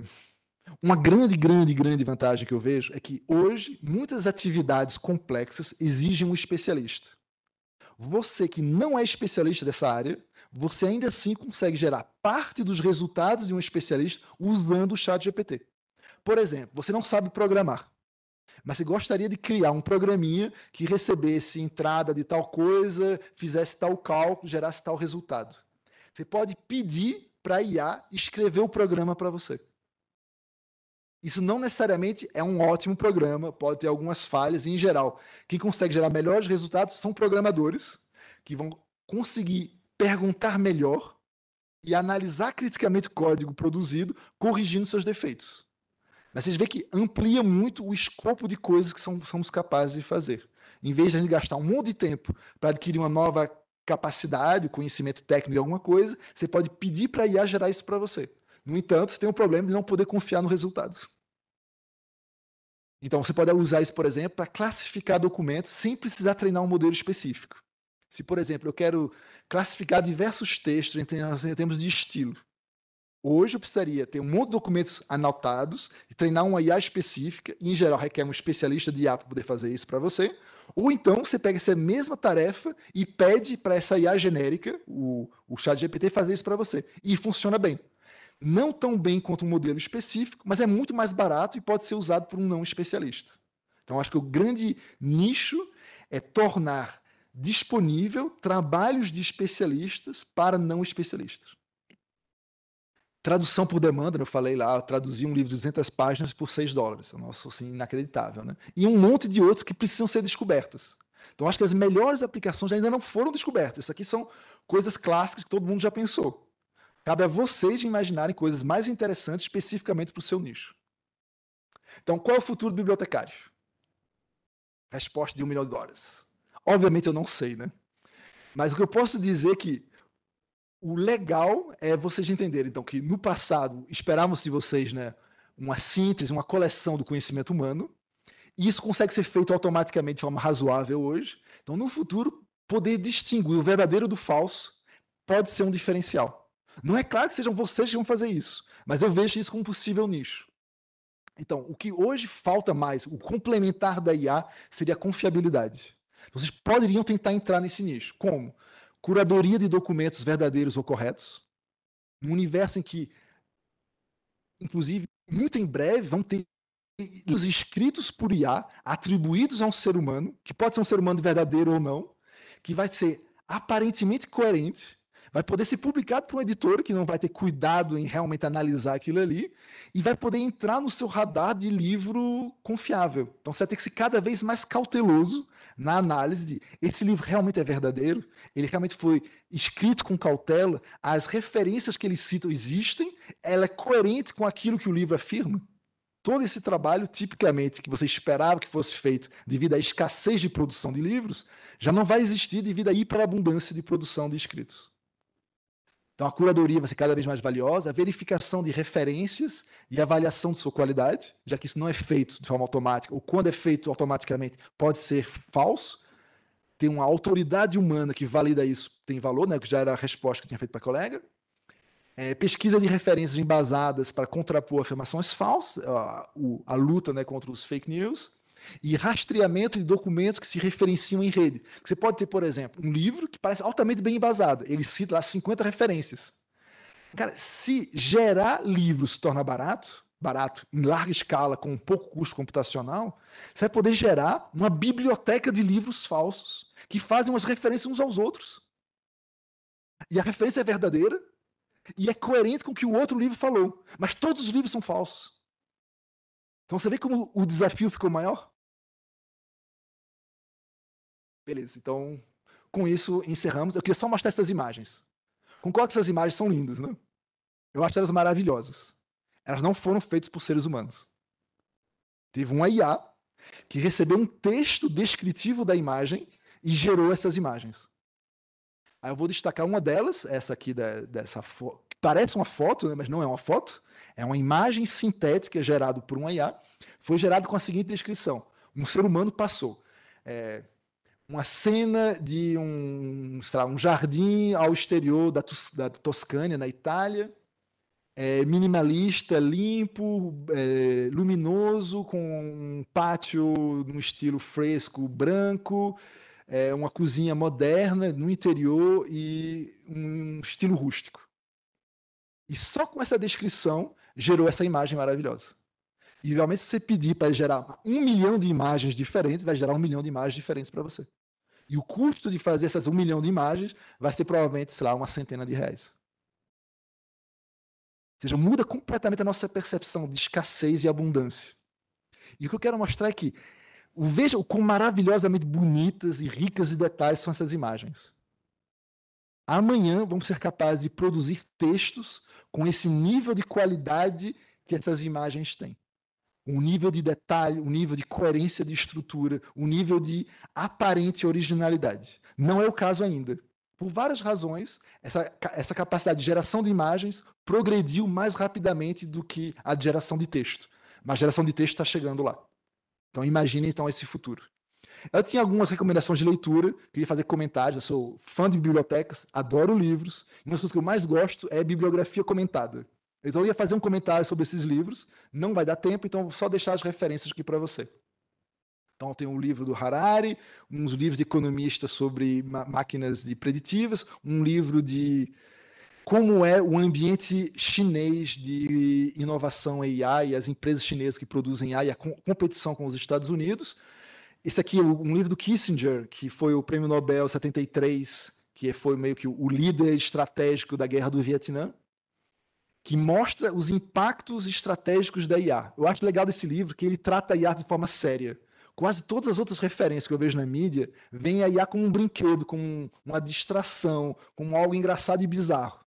Uma grande, grande, grande vantagem que eu vejo é que hoje muitas atividades complexas exigem um especialista. Você que não é especialista dessa área, você ainda assim consegue gerar parte dos resultados de um especialista usando o chat GPT. Por exemplo, você não sabe programar, mas você gostaria de criar um programinha que recebesse entrada de tal coisa, fizesse tal cálculo, gerasse tal resultado. Você pode pedir para a IA escrever o programa para você. Isso não necessariamente é um ótimo programa, pode ter algumas falhas, e em geral, quem consegue gerar melhores resultados são programadores, que vão conseguir perguntar melhor e analisar criticamente o código produzido, corrigindo seus defeitos. Mas vocês veem que amplia muito o escopo de coisas que somos capazes de fazer. Em vez de a gente gastar um monte de tempo para adquirir uma nova capacidade, conhecimento técnico de alguma coisa, você pode pedir para a IA gerar isso para você. No entanto, tem um problema de não poder confiar no resultado. Então, você pode usar isso, por exemplo, para classificar documentos sem precisar treinar um modelo específico. Se, por exemplo, eu quero classificar diversos textos em termos de estilo, Hoje eu precisaria ter um monte de documentos anotados, treinar uma IA específica, e em geral requer um especialista de IA para poder fazer isso para você. Ou então você pega essa mesma tarefa e pede para essa IA genérica, o, o chat GPT, fazer isso para você. E funciona bem não tão bem quanto um modelo específico, mas é muito mais barato e pode ser usado por um não especialista. Então, acho que o grande nicho é tornar disponível trabalhos de especialistas para não especialistas. Tradução por demanda, eu falei lá, eu traduzi um livro de 200 páginas por 6 dólares, é um assim, inacreditável, né? E um monte de outros que precisam ser descobertos. Então, acho que as melhores aplicações ainda não foram descobertas. Isso aqui são coisas clássicas que todo mundo já pensou. Cabe a vocês de imaginarem coisas mais interessantes especificamente para o seu nicho. Então, qual é o futuro do bibliotecário? Resposta de um milhão de dólares. Obviamente eu não sei, né? Mas o que eu posso dizer é que o legal é vocês entenderem, então, que no passado esperávamos de vocês, né, uma síntese, uma coleção do conhecimento humano, e isso consegue ser feito automaticamente de forma razoável hoje. Então, no futuro, poder distinguir o verdadeiro do falso pode ser um diferencial. Não é claro que sejam vocês que vão fazer isso, mas eu vejo isso como um possível nicho. Então, o que hoje falta mais, o complementar da IA, seria a confiabilidade. Vocês poderiam tentar entrar nesse nicho. Como? Curadoria de documentos verdadeiros ou corretos. Num universo em que, inclusive, muito em breve, vão ter os escritos por IA atribuídos a um ser humano, que pode ser um ser humano verdadeiro ou não, que vai ser aparentemente coerente vai poder ser publicado por um editor que não vai ter cuidado em realmente analisar aquilo ali e vai poder entrar no seu radar de livro confiável. Então você vai ter que ser cada vez mais cauteloso na análise de esse livro realmente é verdadeiro, ele realmente foi escrito com cautela, as referências que ele cita existem, ela é coerente com aquilo que o livro afirma todo esse trabalho, tipicamente, que você esperava que fosse feito devido à escassez de produção de livros, já não vai existir devido à hiperabundância de produção de escritos. Então, a curadoria vai ser cada vez mais valiosa, a verificação de referências e avaliação de sua qualidade, já que isso não é feito de forma automática, ou quando é feito automaticamente, pode ser falso. Tem uma autoridade humana que valida isso, tem valor, né? que já era a resposta que eu tinha feito para a colega. É, pesquisa de referências embasadas para contrapor afirmações falsas, a, a luta né, contra os fake news e rastreamento de documentos que se referenciam em rede. Você pode ter, por exemplo, um livro que parece altamente bem embasado, ele cita lá 50 referências. Cara, se gerar livros se torna barato, barato, em larga escala, com um pouco custo computacional, você vai poder gerar uma biblioteca de livros falsos que fazem umas referências uns aos outros. E a referência é verdadeira e é coerente com o que o outro livro falou. Mas todos os livros são falsos. Então você vê como o desafio ficou maior? Beleza, então com isso encerramos. Eu queria só mostrar essas imagens. Concordo que essas imagens são lindas, né? Eu acho elas maravilhosas. Elas não foram feitas por seres humanos. Teve um IA que recebeu um texto descritivo da imagem e gerou essas imagens. Aí eu vou destacar uma delas, essa aqui da, dessa foto, que parece uma foto, né, mas não é uma foto, é uma imagem sintética gerada por um IA, foi gerado com a seguinte descrição: um ser humano passou. É, uma cena de um, lá, um jardim ao exterior da, da Toscânia, na Itália, é, minimalista, limpo, é, luminoso, com um pátio no estilo fresco, branco, é, uma cozinha moderna no interior e um estilo rústico. E só com essa descrição gerou essa imagem maravilhosa. E realmente, se você pedir para gerar um milhão de imagens diferentes, vai gerar um milhão de imagens diferentes para você. E o custo de fazer essas um milhão de imagens vai ser provavelmente, sei lá, uma centena de reais. Ou seja, muda completamente a nossa percepção de escassez e abundância. E o que eu quero mostrar é que veja o quão maravilhosamente bonitas e ricas de detalhes são essas imagens. Amanhã vamos ser capazes de produzir textos com esse nível de qualidade que essas imagens têm um nível de detalhe, um nível de coerência de estrutura, um nível de aparente originalidade. Não é o caso ainda. Por várias razões, essa, essa capacidade de geração de imagens progrediu mais rapidamente do que a geração de texto. Mas a geração de texto está chegando lá. Então imagine então esse futuro. Eu tinha algumas recomendações de leitura, queria fazer comentários. Eu sou fã de bibliotecas, adoro livros. E uma das coisas que eu mais gosto é bibliografia comentada. Então eu ia fazer um comentário sobre esses livros, não vai dar tempo, então vou só deixar as referências aqui para você. Então tem um livro do Harari, uns livros de economistas sobre máquinas de preditivas, um livro de como é o ambiente chinês de inovação AI, as empresas chinesas que produzem AI, a competição com os Estados Unidos. Esse aqui é um livro do Kissinger, que foi o Prêmio Nobel 73, que foi meio que o líder estratégico da guerra do Vietnã que mostra os impactos estratégicos da IA. Eu acho legal desse livro que ele trata a IA de forma séria. Quase todas as outras referências que eu vejo na mídia vêm a IA como um brinquedo, como uma distração, como algo engraçado e bizarro.